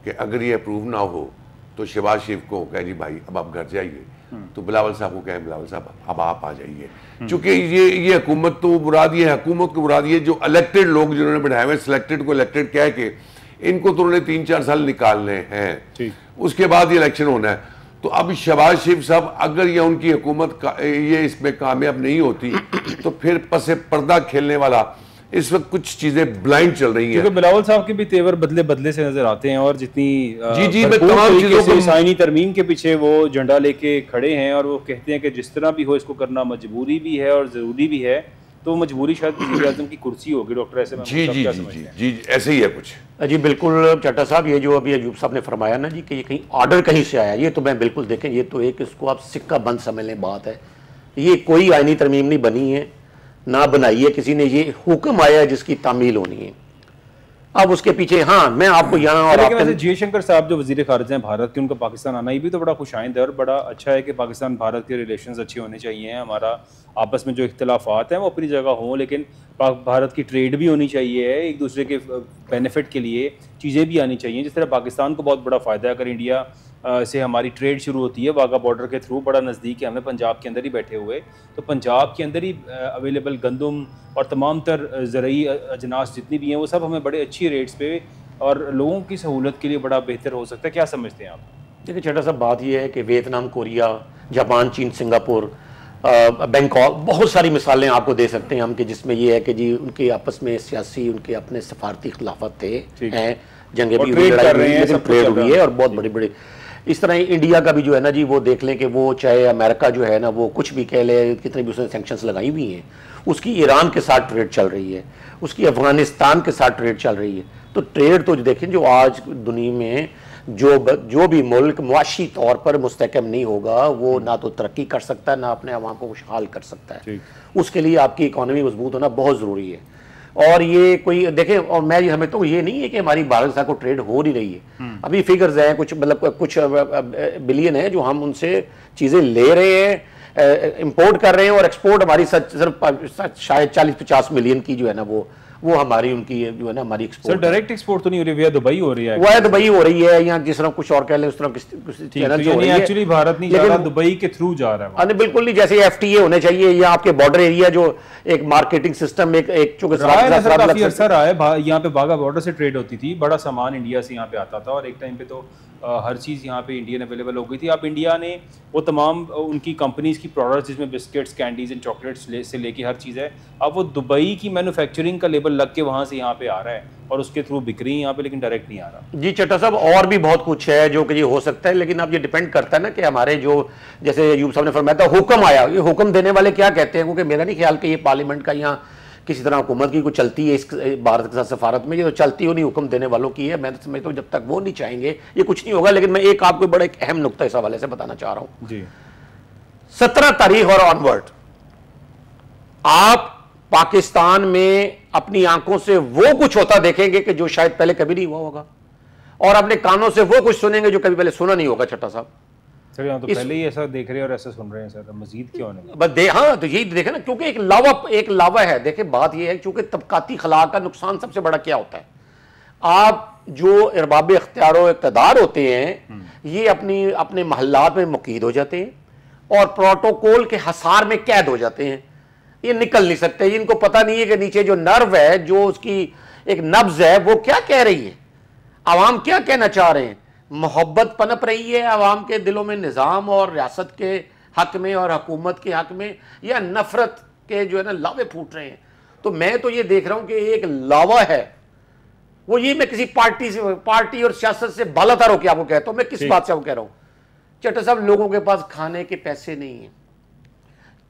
Speaker 3: कि अगर ये अप्रूव ना हो तो शिवाज शिव को कह जी भाई अब आप घर जाइए हम्म। तो बिलावल साहब को कहें बिलावल साहब अब आप आ जाइए क्योंकि ये ये हुकूमत तो बुरा दी है हुकूमत को बुरा दी है जो इलेक्टेड लोग जिन्होंने बैठाए हुए सिलेक्टेड को इलेक्टेड कह के इनको तो उन्होंने तीन चार साल निकालने हैं उसके बाद ये इलेक्शन होना है तो अब शहबाज शरीफ साहब अगर ये उनकी हुकूमत ये इसमें कामयाब नहीं होती तो फिर पसे पर्दा खेलने वाला इस वक्त कुछ चीजें ब्लाइंड चल रही हैं
Speaker 1: बिलावल साहब के भी तेवर बदले बदले से नजर आते हैं और जितनी जी जी मैं तमाम चीजों को साइनी तरमीम के पीछे वो झंडा लेके खड़े हैं और वो कहते हैं कि जिस तरह भी हो इसको करना मजबूरी भी है और जरूरी भी है तो मजबूरी शायद वजी अजम की कुर्सी होगी डॉक्टर ऐसे जी जी जी जी जी ऐसे
Speaker 2: ही है कुछ जी बिल्कुल चट्टा साहब ये जो अभी अजूब साहब ने फरमाया ना जी कि ये कहीं ऑर्डर कहीं से आया ये तो मैं बिल्कुल देखें ये तो एक इसको आप सिक्का बंद समझ लें बात है ये कोई आइनी तरमीम नहीं बनी है ना है किसी ने ये हुक्म आया जिसकी तामील होनी है अब उसके पीछे हाँ
Speaker 1: मैं आपको हाँ। यहाँ और जयशंकर साहब जो वजी खारज हैं भारत के उनका पाकिस्तान आना ही भी तो बड़ा खुशाइंद है और बड़ा अच्छा है कि पाकिस्तान भारत के रिलेशन अच्छे होने चाहिए हमारा आपस में जो इख्तलाफात हैं वो अपनी जगह हों लेकिन भारत की ट्रेड भी होनी चाहिए एक दूसरे के बेनिफिट के लिए चीज़ें भी आनी चाहिए जिस तरह पाकिस्तान को बहुत बड़ा फ़ायदा है अगर इंडिया से हमारी ट्रेड शुरू होती है वाघा बॉर्डर के थ्रू बड़ा नज़दीक है हमें पंजाब के अंदर ही बैठे हुए तो पंजाब के अंदर ही अवेलेबल गंदम और तमाम तर ज़रूरी अजनास जितनी भी हैं वो सब हमें बड़े अच्छी रेट्स पे और लोगों की सहूलत के लिए बड़ा बेहतर हो सकता है क्या समझते हैं आप देखिए छोटा सा
Speaker 2: बात यह है कि वियतनाम कोरिया जापान चीन सिंगापुर बैंकॉक बहुत सारी मिसालें आपको दे सकते हैं हम कि जिसमें यह है कि जी उनके आपस में सियासी उनके अपने सफारती खिलाफत थे हैं जंगे भी लड़ाई हुई है और बहुत बड़ी बड़ी इस तरह इंडिया का भी जो है ना जी वो देख लें कि वो चाहे अमेरिका जो है ना वो कुछ भी कह ले कितने भी उसने सेंक्शंस लगाई हुई हैं उसकी ईरान के साथ ट्रेड चल रही है उसकी अफगानिस्तान के साथ ट्रेड चल रही है तो ट्रेड तो देखें जो आज दुनिया में जो ब, जो भी मुल्क मुआशी तौर पर मुस्तकम नहीं होगा वो ना तो तरक्की कर सकता है ना अपने आवाम को खुशहाल कर सकता है उसके लिए आपकी इकानमी मजबूत होना बहुत ज़रूरी है और ये कोई देखे और मैं ये समझता हूँ ये नहीं है कि हमारी भारत सरकार को ट्रेड हो नहीं रही है हम्म। अभी फिगर्स हैं कुछ मतलब कुछ बिलियन है जो हम उनसे चीज़ें ले रहे हैं इंपोर्ट कर रहे हैं और एक्सपोर्ट हमारी सिर्फ शायद चालीस पचास मिलियन की जो है ना वो वो हमारी उनकी जो है ना हमारी एक्सपोर्ट सर
Speaker 1: डायरेक्ट एक्सपोर्ट तो नहीं हो रही है दुबई हो रही है वो है दुबई हो
Speaker 2: रही है या जिस तरह कुछ और कह लें उस तरह एक्चुअली तो भारत नहीं लेकिन
Speaker 1: दुबई के थ्रू जा रहा है हाँ, बिल्कुल नहीं जैसे एफ टी होने
Speaker 2: चाहिए या आपके बॉर्डर एरिया जो एक मार्केटिंग सिस्टम एक एक चूंकि
Speaker 1: सर आए यहाँ पे बाघा बॉर्डर से ट्रेड होती थी बड़ा सामान इंडिया से यहाँ पे आता था और एक टाइम पे तो हर चीज़ यहाँ पे इंडियन अवेलेबल हो गई थी अब इंडिया ने वो तमाम उनकी कंपनीज़ की प्रोडक्ट्स जिसमें बिस्किट्स कैंडीज़ एंड चॉकलेट्स ले से लेके हर चीज़ है अब वो दुबई की मैन्युफैक्चरिंग का लेबल लग के वहाँ से यहाँ पे आ रहा है और उसके थ्रू बिक रही है यहाँ पे लेकिन डायरेक्ट नहीं आ
Speaker 2: रहा जी चट्टा साहब और भी बहुत कुछ है जो कि ये हो सकता है लेकिन अब ये डिपेंड करता है ना कि हमारे जो जैसे यूब साहब ने फरमाया था हुक्म आया ये हुक्म
Speaker 1: देने वाले क्या कहते हैं क्योंकि मेरा
Speaker 2: नहीं ख्याल कि ये पार्लियामेंट का यहाँ किसी तरह हुकूमत की कोई चलती है इस भारत के साथ सफारत में ये तो चलती उन्हीं हुक्म देने वालों की है मैं तो समझता हूँ जब तक वो नहीं चाहेंगे ये कुछ नहीं होगा लेकिन मैं एक आपको बड़ा एक अहम नुकता इस हवाले से बताना चाह रहा हूँ सत्रह तारीख और ऑनवर्ड आप पाकिस्तान में अपनी आंखों से वो कुछ होता देखेंगे कि जो शायद पहले कभी नहीं हुआ होगा और अपने कानों से वो कुछ सुनेंगे जो कभी पहले सुना नहीं होगा छट्टा साहब सर यहाँ तो इस... पहले
Speaker 1: ही ऐसा देख रहे हैं और ऐसा सुन रहे हैं सर मजीद क्यों
Speaker 2: बस दे हाँ तो यही देखे ना क्योंकि एक लावा एक लावा है देखे बात यह है क्योंकि तबकाती खला का नुकसान सबसे बड़ा क्या होता है आप जो अरबाब इकतदार होते हैं हम्म। ये अपनी अपने महल्लात में मुकीद हो जाते हैं और प्रोटोकॉल के हसार में कैद हो जाते हैं ये निकल नहीं सकते इनको पता नहीं है कि नीचे जो नर्व है जो उसकी एक नब्ज है वो क्या कह रही है आवाम क्या कहना चाह रहे हैं मोहब्बत पनप रही है आवाम के दिलों में निज़ाम और रियासत के हक में और हकूमत के हक में या नफ़रत के जो है ना लावे फूट रहे हैं तो मैं तो ये देख रहा हूँ कि एक लावा है वो ये मैं किसी पार्टी से पार्टी और सियासत से बालातर होकर आपको कहता हूँ मैं किस बात से आपको कह रहा हूँ चट्टा साहब लोगों के पास खाने के पैसे नहीं हैं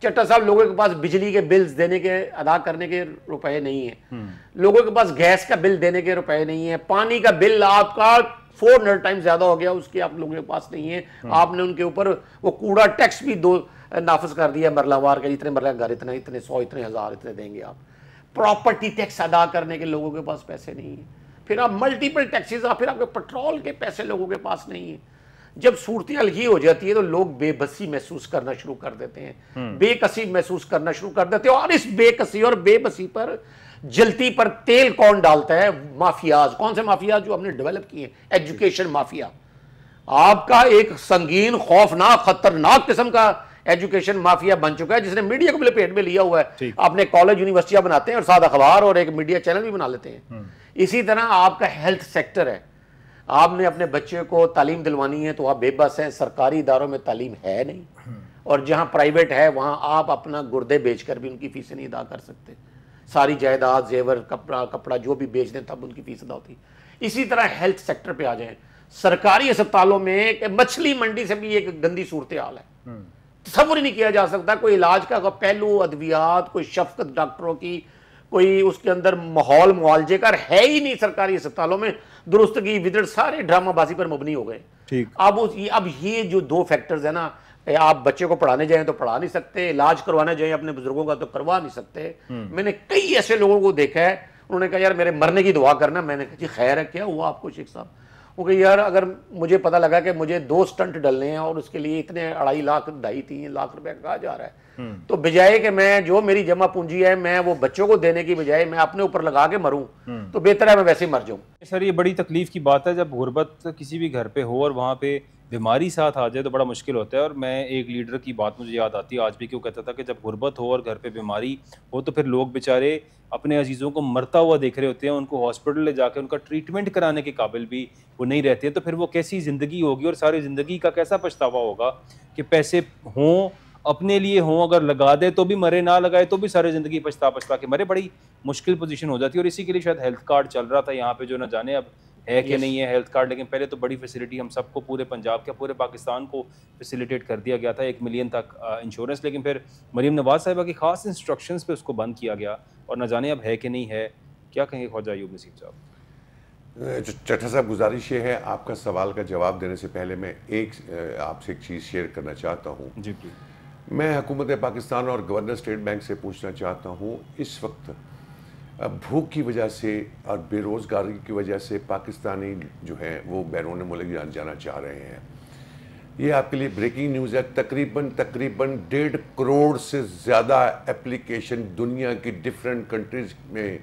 Speaker 2: चट्टा साहब लोगों के पास बिजली के बिल्स देने के अदा करने के रुपए नहीं है हम्म। लोगों के पास गैस का बिल देने के रुपए नहीं है पानी का बिल आपका फोर हंड्रेड टाइम ज्यादा हो गया उसके आप लोगों के पास नहीं है हाँ। आपने उनके ऊपर वो कूड़ा टैक्स भी दो नाफज कर दिया मरलावार का इतने मरला घर इतने इतने सौ इतने हज़ार इतने देंगे आप प्रॉपर्टी टैक्स अदा करने के लोगों के पास पैसे नहीं है फिर आप मल्टीपल टैक्सेस आप फिर आपके पेट्रोल के पैसे लोगों के पास नहीं है जब सूरत ये हो जाती है तो लोग बेबसी महसूस करना शुरू कर देते हैं हम्म। बेकसी महसूस करना शुरू कर देते हैं और इस बेकसी और बेबसी पर जलती पर तेल कौन डालता है माफियाज कौन से माफियाज जो हमने डेवलप किए हैं एजुकेशन माफिया आपका एक संगीन खौफनाक खतरनाक किस्म का एजुकेशन माफिया बन चुका है जिसने मीडिया को लपेट में लिया हुआ है आपने कॉलेज यूनिवर्सिटियां बनाते हैं और साथ अखबार और एक मीडिया चैनल भी बना लेते हैं हम्म। इसी तरह आपका हेल्थ सेक्टर है आपने अपने बच्चे को तालीम दिलवानी है तो आप बेबस हैं सरकारी इदारों में तालीम है नहीं हम्म। और जहां प्राइवेट है वहां आप अपना गुर्दे बेचकर भी उनकी फीसें नहीं अदा कर सकते सारी जायदाद जेवर कपड़ा कपड़ा जो भी बेच दें तब उनकी फीस अदा होती इसी तरह हेल्थ सेक्टर पे आ जाएं सरकारी अस्पतालों में मछली मंडी से भी एक गंदी सूरत हाल है हम्म। तस्वुर ही नहीं किया जा सकता कोई इलाज का कोई पहलू अद्वियात कोई शफकत डॉक्टरों की कोई उसके अंदर माहौल मुआवजे का है ही नहीं सरकारी अस्पतालों में दुरुस्तगी विदड़ सारे ड्रामाबाजी पर मबनी हो गए अब उस अब ये जो दो फैक्टर्स है ना आप बच्चे को पढ़ाने जाएं तो पढ़ा नहीं सकते इलाज करवाने जाएं अपने बुजुर्गों का तो करवा नहीं सकते हम्म। मैंने कई ऐसे लोगों को देखा है उन्होंने कहा यार मेरे मरने की दुआ करना मैंने कहा जी खैर है क्या हुआ आपको शेख साहब वो कही यार अगर मुझे पता लगा कि मुझे दो स्टंट डलने हैं और उसके लिए इतने अढ़ाई लाख ढाई तीन लाख रुपए कहा जा रहा है हम्म। तो बजाय कि मैं जो मेरी जमा पूंजी है मैं वो बच्चों को देने की बजाय मैं अपने ऊपर लगा के मरूं हम्म। तो बेहतर है मैं वैसे ही मर जाऊं
Speaker 1: सर ये बड़ी तकलीफ की बात है जब गुर्बत किसी भी घर पे हो और वहाँ पे बीमारी साथ आ जाए तो बड़ा मुश्किल होता है और मैं एक लीडर की बात मुझे याद आती है आज भी क्यों कहता था कि जब गुर्बत हो और घर पे बीमारी हो तो फिर लोग बेचारे अपने अजीज़ों को मरता हुआ देख रहे होते हैं उनको हॉस्पिटल ले जाकर उनका ट्रीटमेंट कराने के काबिल भी वो नहीं रहते हैं तो फिर वो कैसी ज़िंदगी होगी और सारी ज़िंदगी का कैसा पछतावा होगा कि पैसे हों अपने लिए हों अगर लगा दे तो भी मरे ना लगाए तो भी सारी ज़िंदगी पछता पछता के मरे बड़ी मुश्किल पोजिशन हो जाती है और इसी के लिए शायद हेल्थ कार्ड चल रहा था यहाँ पे जो ना जाने अब है कि नहीं है हेल्थ कार्ड लेकिन पहले तो बड़ी फैसिलिटी हम सबको पूरे पंजाब के पूरे पाकिस्तान को फैसिलिटेट कर दिया गया था एक मिलियन तक इंश्योरेंस लेकिन फिर मरीम नवाज साहिबा की खास इंस्ट्रक्शंस पे उसको बंद किया गया और ना जाने अब है कि नहीं है क्या कहेंगे ख्वाजा यूब नसीब साहब
Speaker 3: चट्ठा साहब गुजारिश ये है आपका सवाल का जवाब देने से पहले मैं एक आपसे एक चीज़ शेयर करना चाहता हूँ जी मैं हुकूमत पाकिस्तान और गवर्नर स्टेट बैंक से पूछना चाहता हूँ इस वक्त भूख की वजह से और बेरोज़गारी की वजह से पाकिस्तानी जो हैं वो बैरून मुल्क जाना चाह रहे हैं ये आपके लिए ब्रेकिंग न्यूज़ है तकरीबन तकरीबन डेढ़ करोड़ से ज़्यादा एप्लीकेशन दुनिया की डिफरेंट कंट्रीज में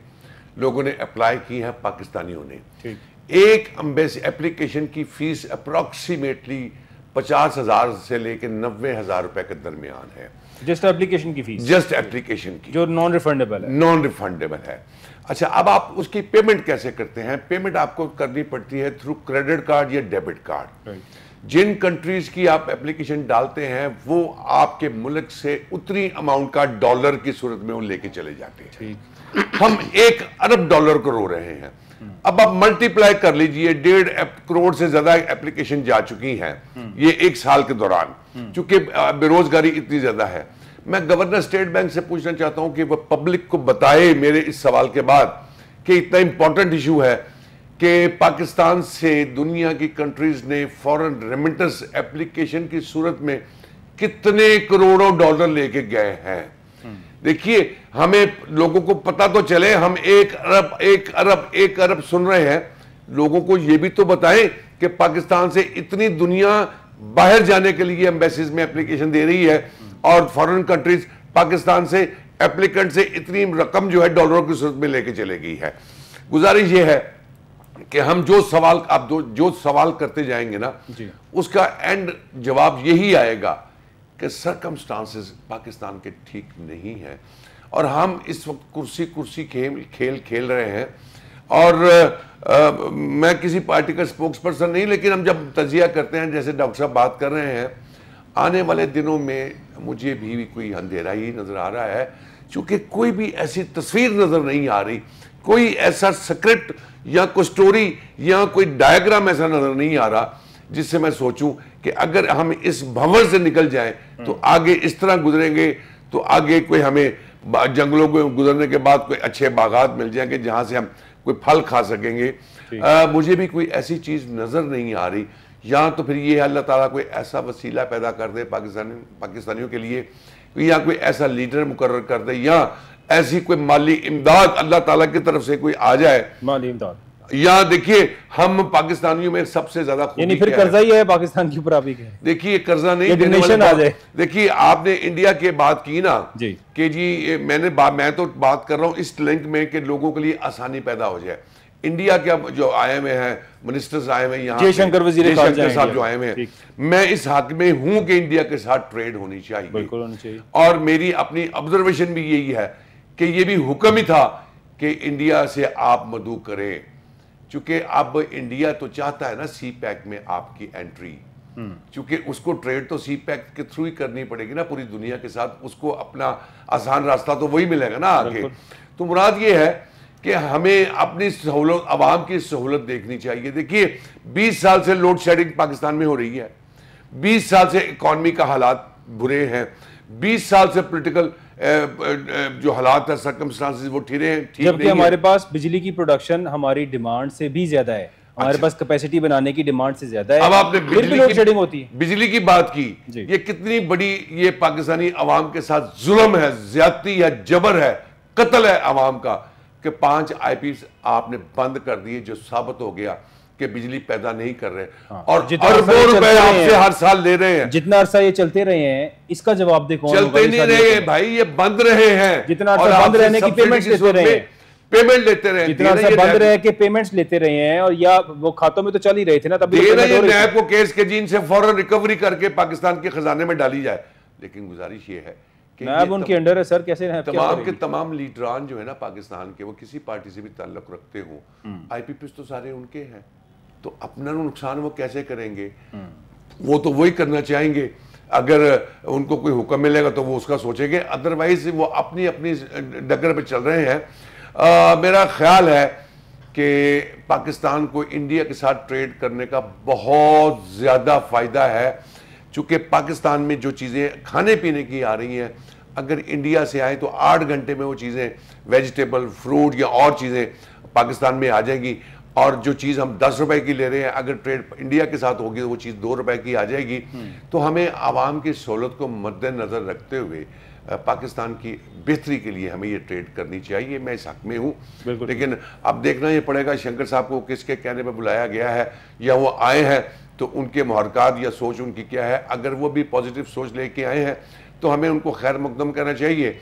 Speaker 3: लोगों ने अप्लाई की है पाकिस्तानियों ने एक अम्बेसी एप्लीकेशन की फ़ीस अप्रॉक्सीमेटली पचास हज़ार से लेकर नबे हज़ार रुपये के दरमियान
Speaker 1: है जस्ट एप्लीकेशन की फीस जस्ट
Speaker 3: एप्लीकेशन की जो नॉन रिफंडेबल है नॉन रिफंडेबल है अच्छा अब आप उसकी पेमेंट कैसे करते हैं पेमेंट आपको करनी पड़ती है थ्रू क्रेडिट कार्ड या डेबिट कार्ड जिन कंट्रीज की आप एप्लीकेशन डालते हैं वो आपके मुल्क से उतनी अमाउंट का डॉलर की सूरत में वो लेके चले जाते हैं हम एक अरब डॉलर को रो रहे हैं हम्म। अब आप मल्टीप्लाई कर लीजिए डेढ़ करोड़ से ज्यादा एप्लीकेशन जा चुकी हैं हम्म। ये एक साल के दौरान चूंकि हम्म। बेरोजगारी इतनी ज्यादा है मैं गवर्नर स्टेट बैंक से पूछना चाहता हूं कि वह पब्लिक को बताए मेरे इस सवाल के बाद कि इतना इंपॉर्टेंट इशू है कि पाकिस्तान से दुनिया की कंट्रीज ने फॉरन रेमिटेंस एप्लीकेशन की सूरत में कितने करोड़ों डॉलर लेके गए हैं देखिए हमें लोगों को पता तो चले हम एक अरब एक अरब एक अरब सुन रहे हैं लोगों को यह भी तो बताएं कि पाकिस्तान से इतनी दुनिया बाहर जाने के लिए एम्बेसीज में एप्लीकेशन दे रही है और फॉरेन कंट्रीज पाकिस्तान से एप्लीकेंट से इतनी रकम जो है डॉलरों की सूरत में लेके चले गई है गुजारिश ये है कि हम जो सवाल आप जो सवाल करते जाएंगे ना उसका एंड जवाब यही आएगा कि सरकमस्टांसिस पाकिस्तान के ठीक नहीं है और हम इस वक्त कुर्सी कुर्सी खेल खेल खेल रहे हैं और आ, आ, मैं किसी पार्टी का स्पोक्स पर्सन नहीं लेकिन हम जब तजिया करते हैं जैसे डॉक्टर साहब बात कर रहे हैं आने वाले दिनों में मुझे भी, भी कोई अंधेरा ही नज़र आ रहा है क्योंकि कोई भी ऐसी तस्वीर नज़र नहीं आ रही कोई ऐसा स्क्रिप्ट या कोई स्टोरी या कोई डायग्राम ऐसा नज़र नहीं आ रहा जिससे मैं सोचूं कि अगर हम इस भंवर से निकल जाए तो आगे इस तरह गुजरेंगे तो आगे कोई हमें जंगलों को गुजरने के बाद कोई अच्छे बागात मिल जाएंगे जहां से हम कोई फल खा सकेंगे आ, मुझे भी कोई ऐसी चीज़ नज़र नहीं आ रही या तो फिर ये अल्लाह ताला कोई ऐसा वसीला पैदा कर दे पाकिस्तानी पाकिस्तानियों के लिए या कोई ऐसा लीडर मुकर कर दे या ऐसी कोई माली इमदाद अल्लाह ताला की तरफ से कोई आ जाए माली इमदाद या देखिए हम पाकिस्तानियों में सबसे ज्यादा यानी फिर कर्जा
Speaker 1: ही है पाकिस्तान की ऊपर
Speaker 3: देखिए कर्जा नहीं देखिए आपने इंडिया के बात की ना जी कि जी मैंने मैं तो बात कर रहा हूँ इस लिंक में कि लोगों के लिए आसानी पैदा हो जाए इंडिया के जो आए हुए हैं मिनिस्टर्स आए हुए यहाँ जयशंकर वजीर साहब जो आए हुए हैं मैं इस हक में हूं कि इंडिया के साथ ट्रेड होनी चाहिए होनी चाहिए और मेरी अपनी ऑब्जर्वेशन भी यही है कि ये भी हुक्म ही था कि इंडिया से आप मदू करें चूंकि अब इंडिया तो चाहता है ना सी पैक में आपकी एंट्री हम्म। चूंकि उसको ट्रेड तो सी पैक के थ्रू ही करनी पड़ेगी ना पूरी दुनिया के साथ उसको अपना आसान रास्ता तो वही मिलेगा ना आगे तो मुराद ये है कि हमें अपनी सहूलत आवाम की सहूलत देखनी चाहिए देखिए 20 साल से लोड शेडिंग पाकिस्तान में हो रही है 20 साल से इकॉनमी का हालात बुरे हैं 20 साल से पोलिटिकल जो हालात है सर्कमस्टांसिस वो ठीक हैं जबकि हमारे
Speaker 1: पास बिजली की प्रोडक्शन हमारी डिमांड से भी ज्यादा है हमारे अच्छा। पास कैपेसिटी बनाने की डिमांड से ज्यादा है अब आपने बिजली की, होती
Speaker 3: है बिजली की बात की ये कितनी बड़ी ये पाकिस्तानी आवाम के साथ जुलम है ज्यादती है जबर है कत्ल है आवाम का कि पांच आईपीएस आपने बंद कर दिए जो साबित हो गया के बिजली पैदा नहीं कर रहे हाँ। और जितना रुपए आपसे हर
Speaker 1: साल ले रहे हैं जितना अरसा ये चलते रहे हैं इसका जवाब देखो चलते नहीं रहे
Speaker 3: भाई ये बंद रहे हैं जितना बंद रहने की पेमेंट लेते रहे पेमेंट लेते रहे जितना अरसा बंद रहे
Speaker 1: के पेमेंट्स लेते रहे हैं और या वो खातों में तो चल ही रहे थे ना तब दे तो रहे नैब
Speaker 3: को केस के जीन से फौरन रिकवरी करके पाकिस्तान के खजाने में डाली जाए लेकिन गुजारिश ये है नैब उनके
Speaker 1: अंडर है सर कैसे नैब तमाम के
Speaker 3: तमाम लीडरान जो है ना पाकिस्तान के वो किसी पार्टी से भी ताल्लुक रखते हो आईपीपीएस हम्म। तो सारे उनके हैं तो अपना नुकसान वो कैसे करेंगे वो तो वही करना चाहेंगे अगर उनको कोई हुक्म मिलेगा तो वो उसका सोचेंगे अदरवाइज वो अपनी अपनी डगर पे चल रहे हैं मेरा ख्याल है कि पाकिस्तान को इंडिया के साथ ट्रेड करने का बहुत ज़्यादा फ़ायदा है चूँकि पाकिस्तान में जो चीज़ें खाने पीने की आ रही हैं अगर इंडिया से आए तो आठ घंटे में वो चीज़ें वेजिटेबल फ्रूट या और चीज़ें पाकिस्तान में आ जाएंगी और जो चीज़ हम दस रुपए की ले रहे हैं अगर ट्रेड इंडिया के साथ होगी तो वो चीज़ दो रुपए की आ जाएगी हम्म। तो हमें आवाम की सहूलत को मद्देनज़र रखते हुए पाकिस्तान की बेहतरी के लिए हमें ये ट्रेड करनी चाहिए मैं इस हक में हूँ लेकिन अब देखना ये पड़ेगा शंकर साहब को किसके कहने पर बुलाया गया है या वो आए हैं तो उनके महरक़ात या सोच उनकी क्या है अगर वो भी पॉजिटिव सोच लेके आए हैं तो हमें उनको खैर मुकदम करना चाहिए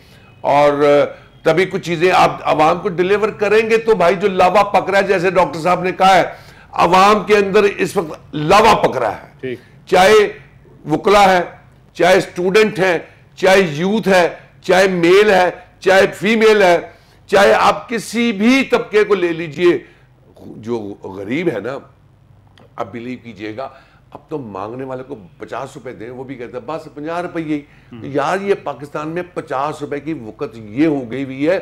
Speaker 3: और तभी कुछ चीजें आप आवाम को डिलीवर करेंगे तो भाई जो लावा पकड़ा है जैसे डॉक्टर साहब ने कहा है आवाम के अंदर इस वक्त लावा पकड़ा है चाहे वकला है चाहे स्टूडेंट है चाहे यूथ है चाहे मेल है चाहे फीमेल है चाहे आप किसी भी तबके को ले लीजिए जो गरीब है ना आप बिलीव कीजिएगा अब तो मांगने वाले को पचास रुपए दे वो भी कहते हैं बस पंजा रुपये तो यार ये पाकिस्तान में पचास रुपए की वक्त ये हो गई हुई है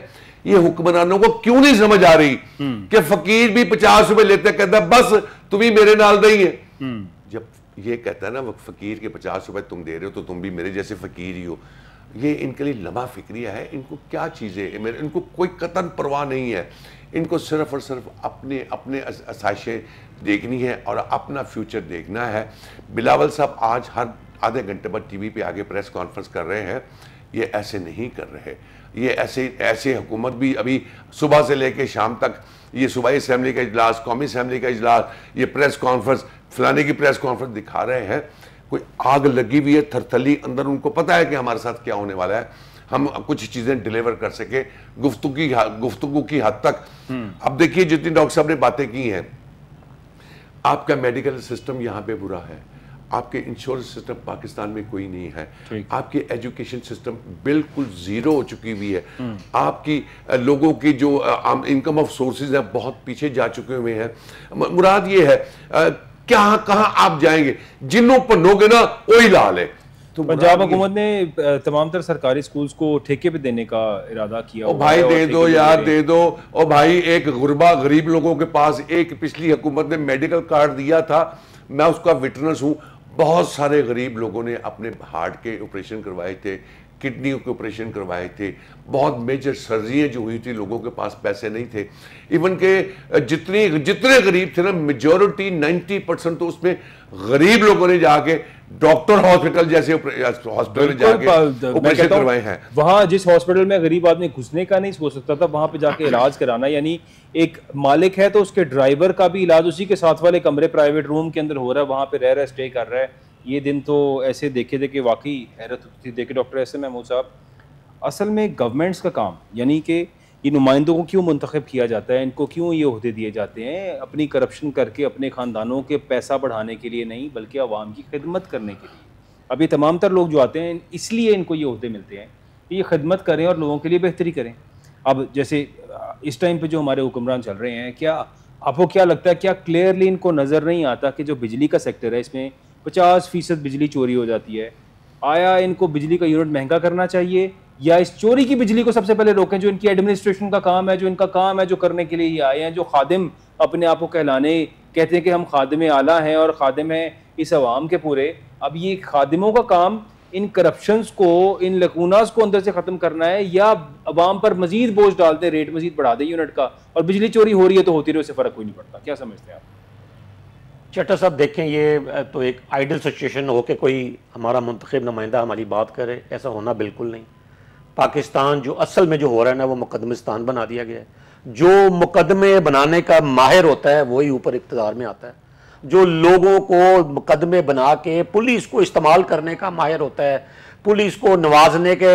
Speaker 3: ये हुक्मरानों को क्यों नहीं समझ आ रही कि फकीर भी पचास रुपए लेते कहता बस तुम ही मेरे नाल दही है जब ये कहता है ना फकीर के पचास रुपए तुम दे रहे हो तो तुम भी मेरे जैसे फकीर ही हो ये इनके लिए लम्बा फिक्रिया है इनको क्या चीज़ें इनको कोई कतन परवाह नहीं है इनको सिर्फ और सिर्फ अपने अपने असाइशें देखनी है और अपना फ्यूचर देखना है बिलावल साहब आज हर आधे घंटे बाद टीवी पे आगे प्रेस कॉन्फ्रेंस कर रहे हैं ये ऐसे नहीं कर रहे ये ऐसे ऐसे हुकूमत भी अभी सुबह से लेके शाम तक ये सूबाई असम्बली का इजलास कौमी असम्बली का इजलास ये प्रेस कॉन्फ्रेंस फलाने की प्रेस कॉन्फ्रेंस दिखा रहे हैं कोई आग लगी हुई है थरथली अंदर उनको पता है कि हमारे साथ क्या होने वाला है हम कुछ चीज़ें डिलीवर कर सके गुफ्तु की गुफ्तु की हद तक हम्म। अब देखिए जितनी डॉक्टर साहब ने बातें की हैं आपका मेडिकल सिस्टम यहाँ पे बुरा है आपके इंश्योरेंस सिस्टम पाकिस्तान में कोई नहीं है आपके एजुकेशन सिस्टम बिल्कुल ज़ीरो हो चुकी हुई है हम्म। आपकी लोगों की जो इनकम ऑफ सोर्सेज है बहुत पीछे जा चुके हुए हैं मुराद ये है क्या कहा आप जाएंगे जिन्हों पर नोगे ना वही लाल है तो
Speaker 1: पंजाब हुकूमत ने तमाम तर सरकारी स्कूल्स को ठेके पे देने का इरादा किया ओ भाई दे दो यार दे
Speaker 3: दो ओ भाई एक गुरबा गरीब लोगों के पास एक पिछली हुकूमत ने मेडिकल कार्ड दिया था मैं उसका विटनेस हूँ बहुत सारे गरीब लोगों ने अपने हार्ट के ऑपरेशन करवाए थे किडनी के ऑपरेशन करवाए थे बहुत मेजर सर्जरियाँ जो हुई थी लोगों के पास पैसे नहीं थे इवन के जितनी जितने गरीब थे ना मेजोरिटी 90 परसेंट तो उसमें गरीब लोगों ने जाके डॉक्टर हॉस्पिटल जैसे हॉस्पिटल में जाके ऑपरेशन करवाए हैं
Speaker 1: वहां जिस हॉस्पिटल में गरीब आदमी घुसने का नहीं सोच सकता था वहां पे जाके इलाज कराना यानी एक मालिक है तो उसके ड्राइवर का भी इलाज उसी के साथ वाले कमरे प्राइवेट रूम के अंदर हो रहा है वहां पे रह रहा है स्टे कर रहा है ये दिन तो ऐसे देखे थे कि वाकई हैरत होती देखे डॉक्टर एस एम महमूद साहब असल में गवर्नमेंट्स का काम यानी कि ये नुमाइंदों को क्यों मंतखब किया जाता है इनको क्यों ये अहदे दिए जाते हैं अपनी करप्शन करके अपने ख़ानदानों के पैसा बढ़ाने के लिए नहीं बल्कि आवाम की खिदमत करने के लिए अब ये तमाम तर लोग जो आते हैं इसलिए इनको ये अहदे मिलते हैं कि ये खिदमत करें और लोगों के लिए बेहतरी करें अब जैसे इस टाइम पर जो हमारे हुक्मरान चल रहे हैं क्या आपको क्या लगता है क्या क्लियरली इनको नज़र नहीं आता कि जो बिजली का सेक्टर है इसमें पचास फीसद बिजली चोरी हो जाती है आया इनको बिजली का यूनिट महंगा करना चाहिए या इस चोरी की बिजली को सबसे पहले रोकें जो इनकी एडमिनिस्ट्रेशन का काम है जो इनका काम है जो करने के लिए ही आए हैं जो खादिम अपने आप को कहलाने कहते हैं कि हम खादम आला हैं और खादम हैं इस आवाम के पूरे अब ये खादिमों का काम इन करप्शंस को इन लकूनास को अंदर से ख़त्म करना है या अवाम पर मजीद बोझ डालते रेट मजीद बढ़ा दें यूनिट का और बिजली चोरी हो रही है तो होती रही उससे फ़र्क कोई नहीं पड़ता क्या समझते हैं आप
Speaker 2: चट्टा साहब देखें ये तो एक आइडल सिचुएशन हो के कोई हमारा मंतखब नुमाइंदा हमारी बात करे ऐसा होना बिल्कुल नहीं पाकिस्तान जो असल में जो हो रहा है ना वो मुकदमस्तान बना दिया गया है जो मुकदमे बनाने का माहिर होता है वही ऊपर इकतदार में आता है जो लोगों को मुकदमे बना के पुलिस को इस्तेमाल करने का माहिर होता है पुलिस को नवाजने के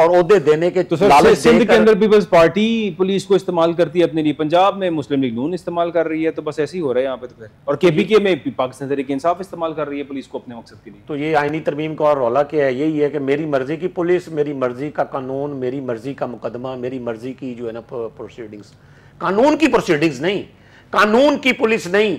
Speaker 2: और ओहदे देने के तो सर सिंध के अंदर
Speaker 1: पीपल्स पार्टी पुलिस को इस्तेमाल करती है अपने लिए पंजाब में मुस्लिम लीग नून इस्तेमाल कर रही है तो बस ऐसे ही हो रहा है यहाँ पे तो फिर और तो केपीके में पाकिस्तान तरीके इंसाफ इस्तेमाल कर रही है पुलिस को अपने मकसद के लिए तो ये आइनी
Speaker 2: तरमीम का और रौला क्या है यही है कि मेरी मर्जी की पुलिस मेरी मर्जी का कानून मेरी मर्जी का मुकदमा मेरी मर्जी की जो है ना प्रोसीडिंग्स कानून की प्रोसीडिंग्स नहीं कानून की पुलिस नहीं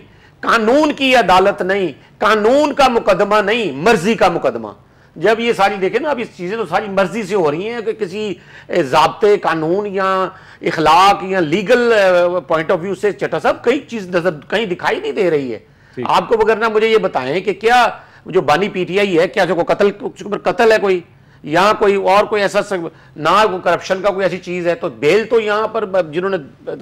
Speaker 2: कानून की अदालत नहीं कानून का मुकदमा नहीं मर्जी का मुकदमा जब ये सारी देखें ना अब इस चीज़ें तो सारी मर्जी से हो रही हैं कि किसी जबते कानून या इखलाक या लीगल पॉइंट ऑफ व्यू से चटा साहब कई चीज़ नजर कहीं दिखाई नहीं दे रही है आपको वगैरह मुझे ये बताएं कि क्या जो बानी पीटीआई है क्या जो कतल कतल है कोई यहाँ कोई और कोई ऐसा सक, ना करप्शन का कोई ऐसी चीज है तो बेल तो यहाँ पर जिन्होंने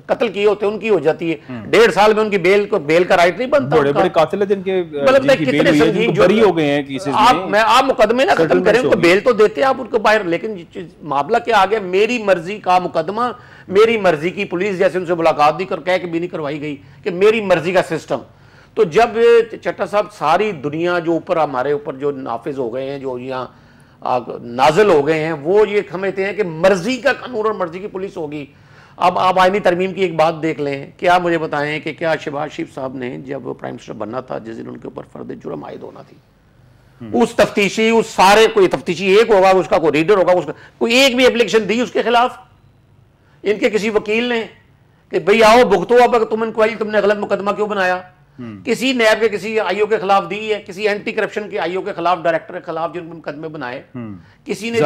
Speaker 2: कत्ल किए होते हैं उनकी हो जाती है हम्म। डेढ़ साल में उनकी बेल को बेल का राइट नहीं बनता बड़े बड़े कातिल हैं जिनके मतलब कितने संगीन जो हो गए हैं किसी आप मैं आप मुकदमे ना खत्म करें उनको बेल तो देते हैं आप उनको बाहर लेकिन मामला क्या आ गया मेरी मर्जी का मुकदमा मेरी मर्जी की पुलिस जैसे उनसे मुलाकात नहीं कर कह के भी नहीं करवाई गई कि मेरी मर्जी का सिस्टम तो जब चट्टा साहब सारी दुनिया जो ऊपर हमारे ऊपर जो नाफिज हो गए हैं जो यहाँ नाजिल हो गए हैं वो ये समझते हैं कि मर्जी का कानून और मर्जी की पुलिस होगी अब आप आयनी तरमीम की एक बात देख लें कि आप मुझे बताएं कि क्या शिबाज शिफ साहब ने जब प्राइम मिनिस्टर बनना था जिस दिन उनके ऊपर फर्द जुर्म आयद होना थी हम्म। उस तफ्तीशी उस सारे कोई तफ्तीशी एक होगा उसका कोई रीडर होगा उसका कोई एक भी एप्लीकेशन दी उसके खिलाफ इनके किसी वकील ने कि भाई आओ भुगतो अब तुम इंक्वायरी तुमने गलत मुकदमा क्यों बनाया हम्म। किसी नैब के किसी आईओ के खिलाफ दी है किसी एंटी करप्शन के आईओ के खिलाफ डायरेक्टर के खिलाफ जिन मुकदमे बनाए
Speaker 1: हम्म। किसी ने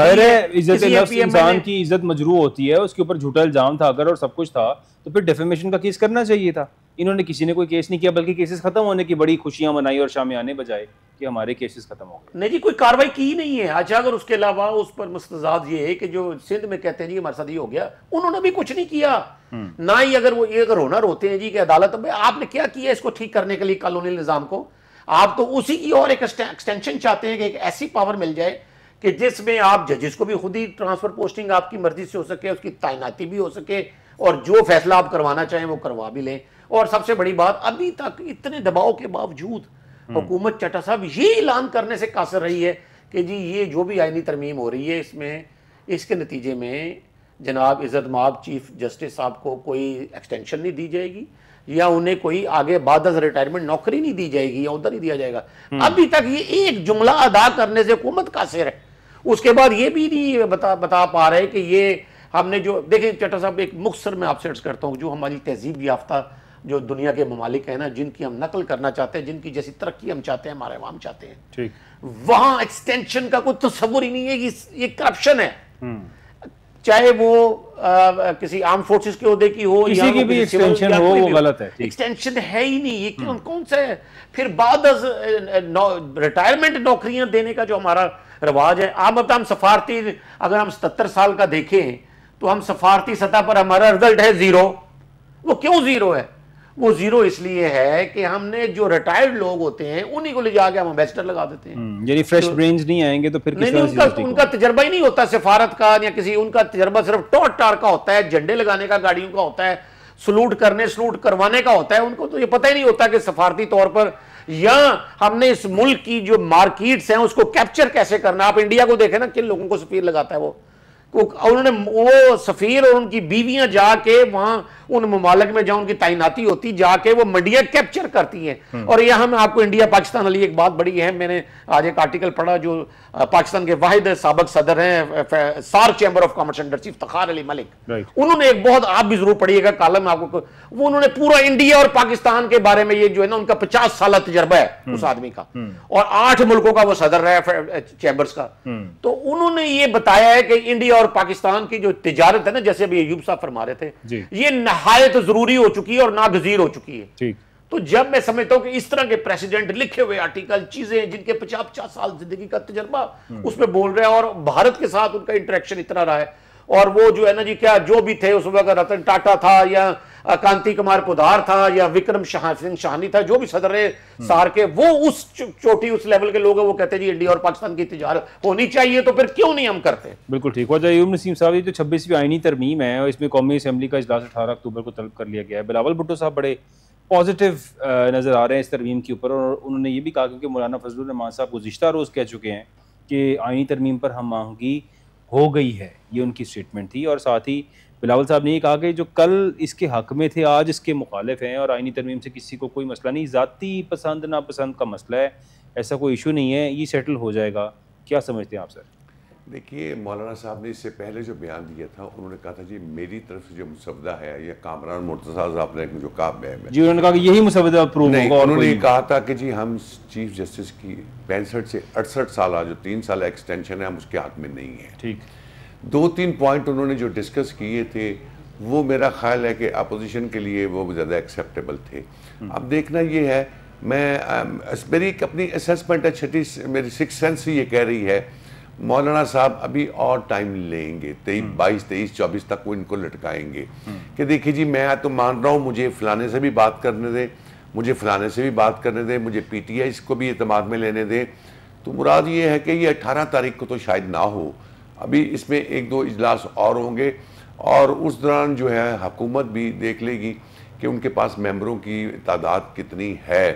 Speaker 1: इज्जत इंसान की इज्जत मजरू होती है उसके ऊपर झूठा इल्जाम था अगर और सब कुछ था तो फिर डेफिमेशन का केस करना चाहिए था इन्होंने किसी ने कोई केस नहीं किया बल्कि केसेस खत्म होने की बड़ी खुशियां मनाई और शाम आने बजाय कि हमारे केसेस खत्म हो
Speaker 2: गए नहीं जी कोई कार्रवाई की नहीं है अच्छा अगर उसके अलावा उस पर मुस्तजाद ये है कि जो सिंध में कहते हैं जी हमारे साथ ये हो गया उन्होंने भी कुछ नहीं किया हम्म। ना ही अगर वो ये अगर होना रोते हैं जी कि अदालत में आपने क्या किया इसको ठीक करने के लिए कॉलोनियल निज़ाम को आप तो उसी की और एक एक्सटेंशन चाहते हैं कि एक ऐसी पावर मिल जाए कि जिसमें आप जजिस को भी खुद ही ट्रांसफर पोस्टिंग आपकी मर्जी से हो सके उसकी तैनाती भी हो सके और जो फैसला आप करवाना चाहें वो करवा भी लें और सबसे बड़ी बात अभी तक इतने दबाव के बावजूद हम्म। हुकूमत चटा साहब ये ऐलान करने से कासर रही है कि जी ये जो भी आइनी तरमीम हो रही है इसमें इसके नतीजे में जनाब इज़्ज़त माब चीफ जस्टिस साहब को कोई एक्सटेंशन नहीं दी जाएगी या उन्हें कोई आगे बाद रिटायरमेंट नौकरी नहीं दी जाएगी या उधर नहीं दिया जाएगा हम्म। अभी तक ये एक जुमला अदा करने से हुकूमत का सिर है उसके बाद ये भी नहीं बता बता पा रहे कि ये हमने जो देखिए चटा साहब एक मुख्तर मैं आपसे करता हूँ जो हमारी तहजीब याफ्ता जो दुनिया के ममालिक हैं ना जिनकी हम नकल करना चाहते हैं जिनकी जैसी तरक्की हम चाहते हैं हमारे अवाम चाहते हैं वहां एक्सटेंशन का कोई तस्वुर ही नहीं है कि ये करप्शन है
Speaker 1: हम्म।
Speaker 2: चाहे वो आ, किसी आर्म फोर्सेस के उदे की हो किसी की भी एक्सटेंशन हो वो गलत है एक्सटेंशन है ही नहीं ये कौन हम्म। कौन सा है फिर बाद रिटायरमेंट नौकरियां देने का जो हमारा रिवाज है आम बता हम सफारती अगर हम सतर साल का देखें तो हम सफारती सतह पर हमारा रिजल्ट है जीरो वो क्यों जीरो है वो जीरो इसलिए है कि हमने जो रिटायर्ड लोग होते हैं उन्हीं को ले जाके हम अम्बेसडर लगा देते
Speaker 1: हैं हम्म, यानी फ्रेश तो, ब्रेन नहीं आएंगे तो फिर नहीं, नहीं उनका उनका
Speaker 2: तजर्बा ही नहीं होता सिफारत का या किसी उनका तजर्बा सिर्फ टॉट टार का होता है झंडे लगाने का गाड़ियों का होता है सलूट करने सलूट करवाने का होता है उनको तो ये पता ही नहीं होता कि सफारती तौर पर या हमने इस मुल्क की जो मार्केट्स हैं उसको कैप्चर कैसे करना आप इंडिया को देखें ना किन लोगों को सफीर लगाता है वो तो उन्होंने वो सफीर और उनकी बीवियां जाके वहां उन ममालक में जहां उनकी तैनाती होती जाके वो मंडियाँ कैप्चर करती हैं हम्म। और यह हम आपको इंडिया पाकिस्तान अली एक बात बड़ी अहम मैंने आज एक आर्टिकल पढ़ा जो पाकिस्तान के वाहिद सबक सदर हैं सार chamber of commerce and chief तखार अली मलिक उन्होंने एक बहुत आप भी जरूर पढ़िएगा कालम आपको वो उन्होंने पूरा इंडिया और पाकिस्तान के बारे में ये जो है ना उनका पचास साल तजर्बा है हम्म। उस आदमी का हम्म। और आठ मुल्कों का वो सदर रहा है चैम्बर्स का तो उन्होंने ये बताया है कि इंडिया और पाकिस्तान की जो तजारत है ना जैसे अभी यूब साहब फरमा रहे थे ये नहा नहायत जरूरी हो चुकी है और नागजीर हो चुकी है ठीक तो जब मैं समझता हूं कि इस तरह के प्रेसिडेंट लिखे हुए आर्टिकल चीजें जिनके पचास पचास साल जिंदगी का तजर्बा हम्म। उसमें बोल रहे हैं और भारत के साथ उनका इंटरेक्शन इतना रहा है और वो जो है ना जी क्या जो भी थे उस वक्त रतन टाटा था या कांति कुमार पुधार था या विक्रम शाह सिंह शाहनी था जो भी सदर हम्म। सार के वो उस चोटी उस लेवल के लोग हैं वो कहते हैं जी इंडिया और पाकिस्तान की तजारत होनी चाहिए तो फिर क्यों नहीं हम करते
Speaker 1: बिल्कुल ठीक हो जाए नसीम साहब जो छब्बीसवीं आईनी तरमीम है इसमें कौमी असम्बली का इजलास अठारह अक्टूबर को तलब कर लिया गया है बिलावल भुट्टो साहब बड़े पॉजिटिव नज़र आ रहे हैं इस तरमीम के ऊपर और उन्होंने ये भी कहा क्योंकि मौलाना फजल रहमान साहब गुजशत रोज़ कह चुके हैं कि आईनी तरमीम पर हम आहंगी हो गई है ये उनकी स्टेटमेंट थी और साथ ही बिलावल साहब ने ये कहा कि जो कल इसके हक में थे आज इसके मुखालिफ हैं और आइनी तरमीम से किसी को कोई मसला नहीं ज़ाती पसंद नापसंद का मसला है ऐसा कोई इशू नहीं है ये सेटल हो जाएगा क्या समझते हैं आप सर
Speaker 3: देखिए मौलाना साहब ने इससे पहले जो बयान दिया था उन्होंने कहा था जी मेरी तरफ से जो मुसवदा है या कामरान मुर्तजा साहब ने जो कहा जी उन्होंने कहा कि यही मुसवदा अप्रूव होगा उन्होंने कहा था कि जी हम चीफ जस्टिस की पैंसठ से अड़सठ साल जो तीन साल एक्सटेंशन है हम उसके हाथ में नहीं है ठीक दो तीन पॉइंट उन्होंने जो डिस्कस किए थे वो मेरा ख्याल है कि अपोजिशन के लिए वो ज़्यादा एक्सेप्टेबल थे हम्म। अब देखना ये है मैं मेरी अपनी असेसमेंट है छठी मेरी सिक्स सेंस ही ये कह रही है मौलाना साहब अभी और टाइम लेंगे तेईस हम्म। बाईस तेईस चौबीस तक वो इनको लटकाएंगे हम्म। कि देखिए जी मैं तो मान रहा हूँ मुझे फलाने से भी बात करने दें मुझे फलाने से भी बात करने दें मुझे पी टी आई इसको भी अतमाद में लेने दें तो मुराद ये है कि ये अट्ठारह तारीख को तो शायद ना हो अभी इसमें एक दो इजलास और होंगे और उस दौरान जो है हकूमत भी देख लेगी कि उनके पास मेंबरों की तादाद कितनी है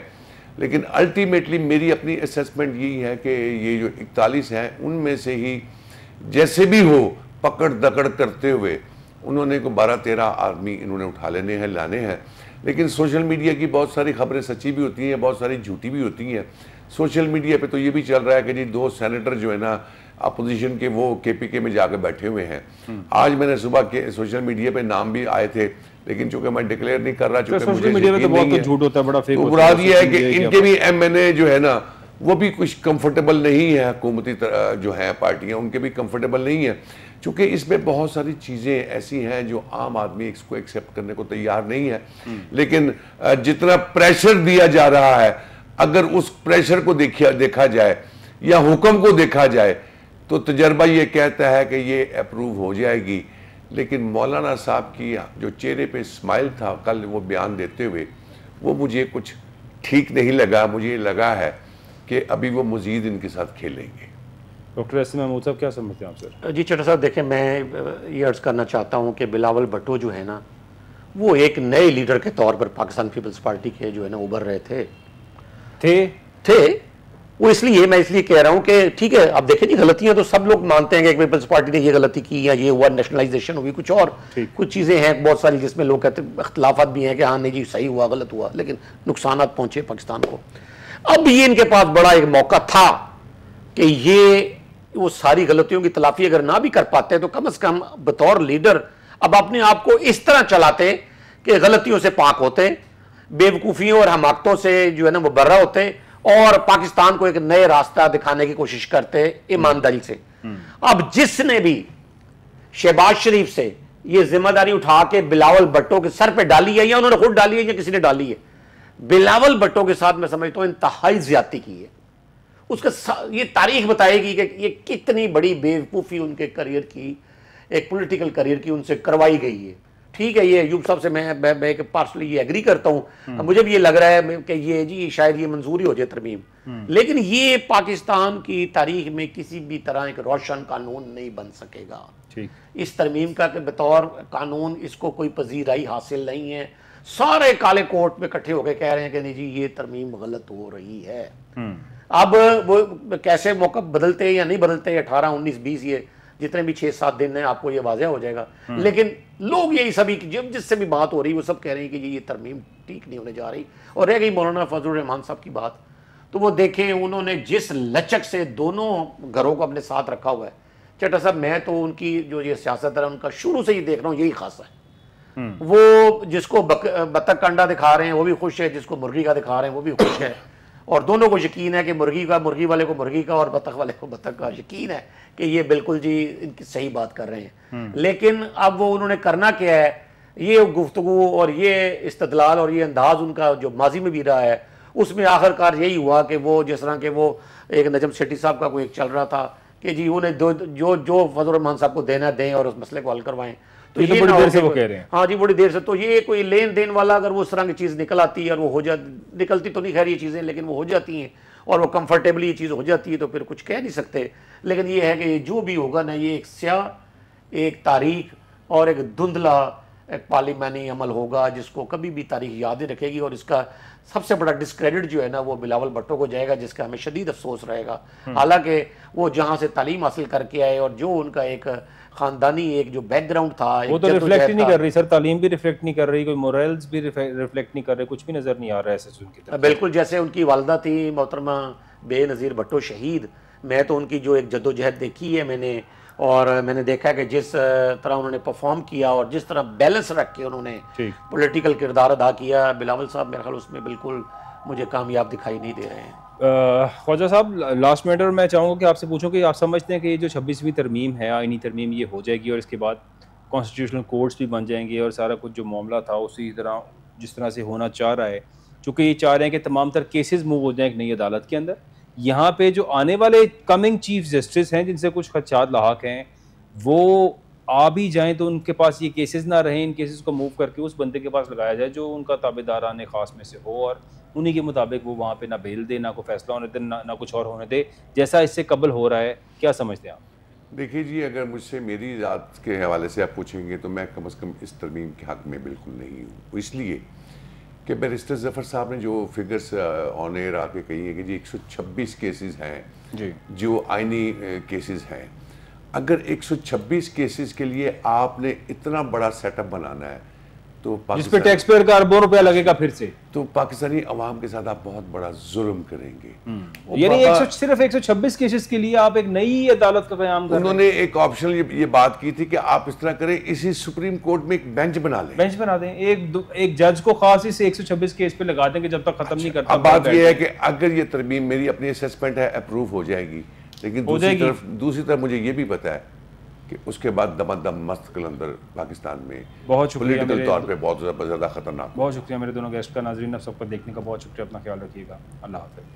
Speaker 3: लेकिन अल्टीमेटली मेरी अपनी असेसमेंट यही है कि ये जो इकतालीस हैं उनमें से ही जैसे भी हो पकड़ दकड़ करते हुए उन्होंने को बारह तेरह आदमी इन्होंने उठा लेने हैं लाने हैं लेकिन सोशल मीडिया की बहुत सारी खबरें सच्ची भी होती हैं बहुत सारी झूठी भी होती हैं सोशल मीडिया पे तो ये भी चल रहा है कि जी दो सेनेटर जो है ना अपोजिशन के वो केपीके में जाकर बैठे हुए हैं आज मैंने सुबह के सोशल मीडिया पे नाम भी आए थे लेकिन चूंकि मैं डिक्लेयर नहीं कर रहा अच्छा, चूंकि मीडिया में तो बहुत झूठ होता है बड़ा फेक तो है कि इनके भी एमएनए जो है ना वो भी कुछ कंफर्टेबल नहीं है हुकूमती जो है पार्टियां उनके भी कंफर्टेबल नहीं है चूंकि इसमें बहुत सारी चीज़ें ऐसी हैं जो आम आदमी इसको एक्सेप्ट करने को तैयार नहीं है लेकिन जितना प्रेशर दिया जा रहा है अगर उस प्रेशर को देखा देखा जाए या हुक्म को देखा जाए तो तजर्बा ये कहता है कि ये अप्रूव हो जाएगी लेकिन मौलाना साहब की जो चेहरे पे स्माइल था कल वो बयान देते हुए वो मुझे कुछ ठीक नहीं लगा मुझे लगा है कि अभी वो मज़ीद इनके साथ खेलेंगे
Speaker 1: डॉक्टर एस महमूद साहब क्या समझते हैं आप सर
Speaker 2: जी चटा साहब देखें मैं ये अर्ज़ करना चाहता हूँ कि बिलावल भट्टो जो है ना वो एक नए लीडर के तौर पर पाकिस्तान पीपल्स पार्टी के जो है ना उभर रहे थे थे थे वो इसलिए मैं इसलिए कह रहा हूं कि ठीक है आप देखें जी गलतियां तो सब लोग मानते हैं कि पीपल्स पार्टी ने ये गलती की या ये हुआ नेशनलाइजेशन हुई कुछ और कुछ चीज़ें हैं बहुत सारी जिसमें लोग कहते हैं अख्तलाफा भी हैं कि हाँ नहीं जी सही हुआ गलत हुआ लेकिन नुकसान पहुंचे पाकिस्तान को अब ये इनके पास बड़ा एक मौका था कि ये वो सारी गलतियों की तलाफी अगर ना भी कर पाते तो कम अज़ कम बतौर लीडर अब अपने आप को इस तरह चलाते कि गलतियों से पाक होते बेवकूफ़ियों और हमाकतों से जो है ना वो बर्रा होते और पाकिस्तान को एक नए रास्ता दिखाने की कोशिश करते ईमानदारी से अब जिसने भी शहबाज शरीफ से यह जिम्मेदारी उठा के बिलावल भट्टो के सर पर डाली है या उन्होंने खुद डाली है या किसी ने डाली है बिलावल भट्टो के साथ मैं समझता हूं इंतहाई ज्यादा की है उसका ये तारीख बताएगी कि ये कितनी बड़ी बेवकूफ़ी उनके करियर की एक पॉलिटिकल करियर की उनसे करवाई गई है ठीक है ये अयूब साहब से मैं मैं, मैं पार्सली ये एग्री करता हूँ मुझे भी ये लग रहा है कि ये जी शायद ये मंजूरी हो जाए तरमीम हम्म। लेकिन ये पाकिस्तान की तारीख में किसी भी तरह एक रोशन कानून नहीं बन सकेगा इस तरमीम का के बतौर कानून इसको कोई पजीराई हासिल नहीं है सारे काले कोर्ट में इकट्ठे होकर कह रहे हैं कि नहीं जी ये तरमीम गलत हो रही है हम्म। अब वो कैसे मौका बदलते हैं या नहीं बदलते अठारह उन्नीस बीस ये जितने भी छह सात दिन हैं आपको ये वाजह हो जाएगा हम्म। लेकिन लोग यही सभी जब जिससे भी बात हो रही वो सब कह रहे हैं कि ये तरमीम ठीक नहीं होने जा रही और रह गई मौलाना फजल रहमान साहब की बात तो वो देखें उन्होंने जिस लचक से दोनों घरों को अपने साथ रखा हुआ है चटा साहब मैं तो उनकी जो ये सियासत है उनका शुरू से ही देख रहा हूँ यही खासा है हम्म। वो जिसको बतख का अंडा दिखा रहे हैं वो भी खुश है जिसको मुर्गी का दिखा रहे हैं वो भी खुश है और दोनों को यकीन है कि मुर्गी का मुर्गी वाले को मुर्गी का और बतख वाले को बतख का यकीन है कि ये बिल्कुल जी इनकी सही बात कर रहे हैं हम्म। लेकिन अब वो उन्होंने करना क्या है ये गुफ्तु और ये इस्तलाल और ये अंदाज उनका जो माजी में भी रहा है उसमें आखिरकार यही हुआ कि वो जिस तरह के वो एक नजम शेट्टी साहब का कोई एक चल रहा था कि जी उन्हें दो जो जो फजल रहमान साहब को देना दें और उस मसले को हल करवाएं तो, तो ये, बड़ी देर से वो कह रहे हैं हाँ जी बड़ी देर से तो ये कोई लेन देन वाला अगर वो उस तरह की चीज़ निकल आती है और वो हो जा निकलती तो नहीं खैर ये चीज़ें लेकिन वो हो जाती हैं और वो कंफर्टेबली ये चीज़ हो जाती है तो फिर कुछ कह नहीं सकते लेकिन ये है कि जो भी होगा ना ये एक स्या एक तारीख और एक धुंधला एक पार्लिमानी अमल होगा जिसको कभी भी तारीख याद ही रखेगी और इसका सबसे बड़ा डिस्क्रेडिट जो है ना वो बिलावल भट्टो को जाएगा जिसका हमें शदीद अफसोस रहेगा हम्म। हालांकि वो जहां से तालीम हासिल करके आए और जो उनका एक खानदानी एक जो बैकग्राउंड था वो तो रिफ्लेक्ट नहीं कर
Speaker 1: रही सर तालीम भी रिफ्लेक्ट नहीं कर रही कोई मोरल्स भी रिफ्लेक्ट नहीं कर रहे कुछ भी नज़र नहीं आ रहा है
Speaker 2: तरफ बिल्कुल जैसे उनकी वालदा थी मोहतरमा बेनज़ीर भट्टो शहीद मैं तो उनकी जो एक जदोजहद देखी है मैंने और मैंने देखा कि जिस तरह उन्होंने परफॉर्म किया और जिस तरह बैलेंस रख के उन्होंने
Speaker 1: पॉलिटिकल
Speaker 2: किरदार अदा किया बिलावल साहब मेरे ख्याल उसमें बिल्कुल मुझे कामयाब दिखाई नहीं दे रहे हैं
Speaker 1: ख्वाजा साहब लास्ट मैटर मैं चाहूँगा कि आपसे पूछूँ कि आप समझते हैं कि ये जो छब्बीसवीं तरमीम है आइनी तरमीम ये हो जाएगी और इसके बाद कॉन्स्टिट्यूशनल कोर्ट्स भी बन जाएंगे और सारा कुछ जो मामला था उसी तरह जिस तरह से होना चाह रहा है चूँकि ये चाह रहे हैं कि तमाम तर केसेज मूव हो जाएँ एक नई अदालत के अंदर यहाँ पे जो आने वाले कमिंग चीफ जस्टिस हैं जिनसे कुछ खदशात लाक हैं वो आ भी जाएँ तो उनके पास ये केसेस ना रहें इन केसेस को मूव करके उस बंदे के पास लगाया जाए जो उनका आने खास में से हो और उन्हीं के मुताबिक वो वहाँ पे ना भेल दे ना कोई फैसला होने दे ना, ना कुछ और होने दे जैसा इससे कबल हो रहा है क्या समझते हैं आप
Speaker 3: देखिए जी अगर मुझसे मेरी ज़ात के हवाले से आप पूछेंगे तो मैं कम अज़ कम इस तरमीम के हक में बिल्कुल नहीं हूँ तो इसलिए कि बैरिस्टर ज़फ़र साहब ने जो फिगर्स ऑन एयर आके कही है कि जी 126 केसेस हैं जी जो आइनी केसेस हैं अगर 126 केसेस के लिए आपने इतना बड़ा सेटअप बनाना है तो जिस पे टैक्स
Speaker 1: पेयर का अरबों रुपया लगेगा फिर से तो पाकिस्तानी
Speaker 3: अवाम के साथ आप बहुत बड़ा जुल्म करेंगे हम्म। यानी एक
Speaker 1: सिर्फ 126 केसेस के लिए आप एक नई अदालत का क्याम कर उन्होंने
Speaker 3: एक ऑप्शन ये, ये बात की थी कि आप इस तरह करें इसी सुप्रीम कोर्ट में एक
Speaker 1: बेंच बना लें बेंच बना दें एक एक जज को खास इस 126 केस पे लगा दें जब तक खत्म नहीं करता अब बात यह है कि
Speaker 3: अगर ये तरमीम मेरी अपनी असेसमेंट है अप्रूव हो जाएगी लेकिन दूसरी तरफ दूसरी तरफ मुझे ये भी पता है कि उसके बाद दम मस्त कलंदर पाकिस्तान
Speaker 1: में बहुत पोलिटिकल तौर पे बहुत ज़्यादा खतरनाक बहुत शुक्रिया मेरे दोनों गेस्ट का नाजरीन आप सबको देखने का बहुत शुक्रिया अपना ख्याल रखिएगा अल्लाह हाफिज़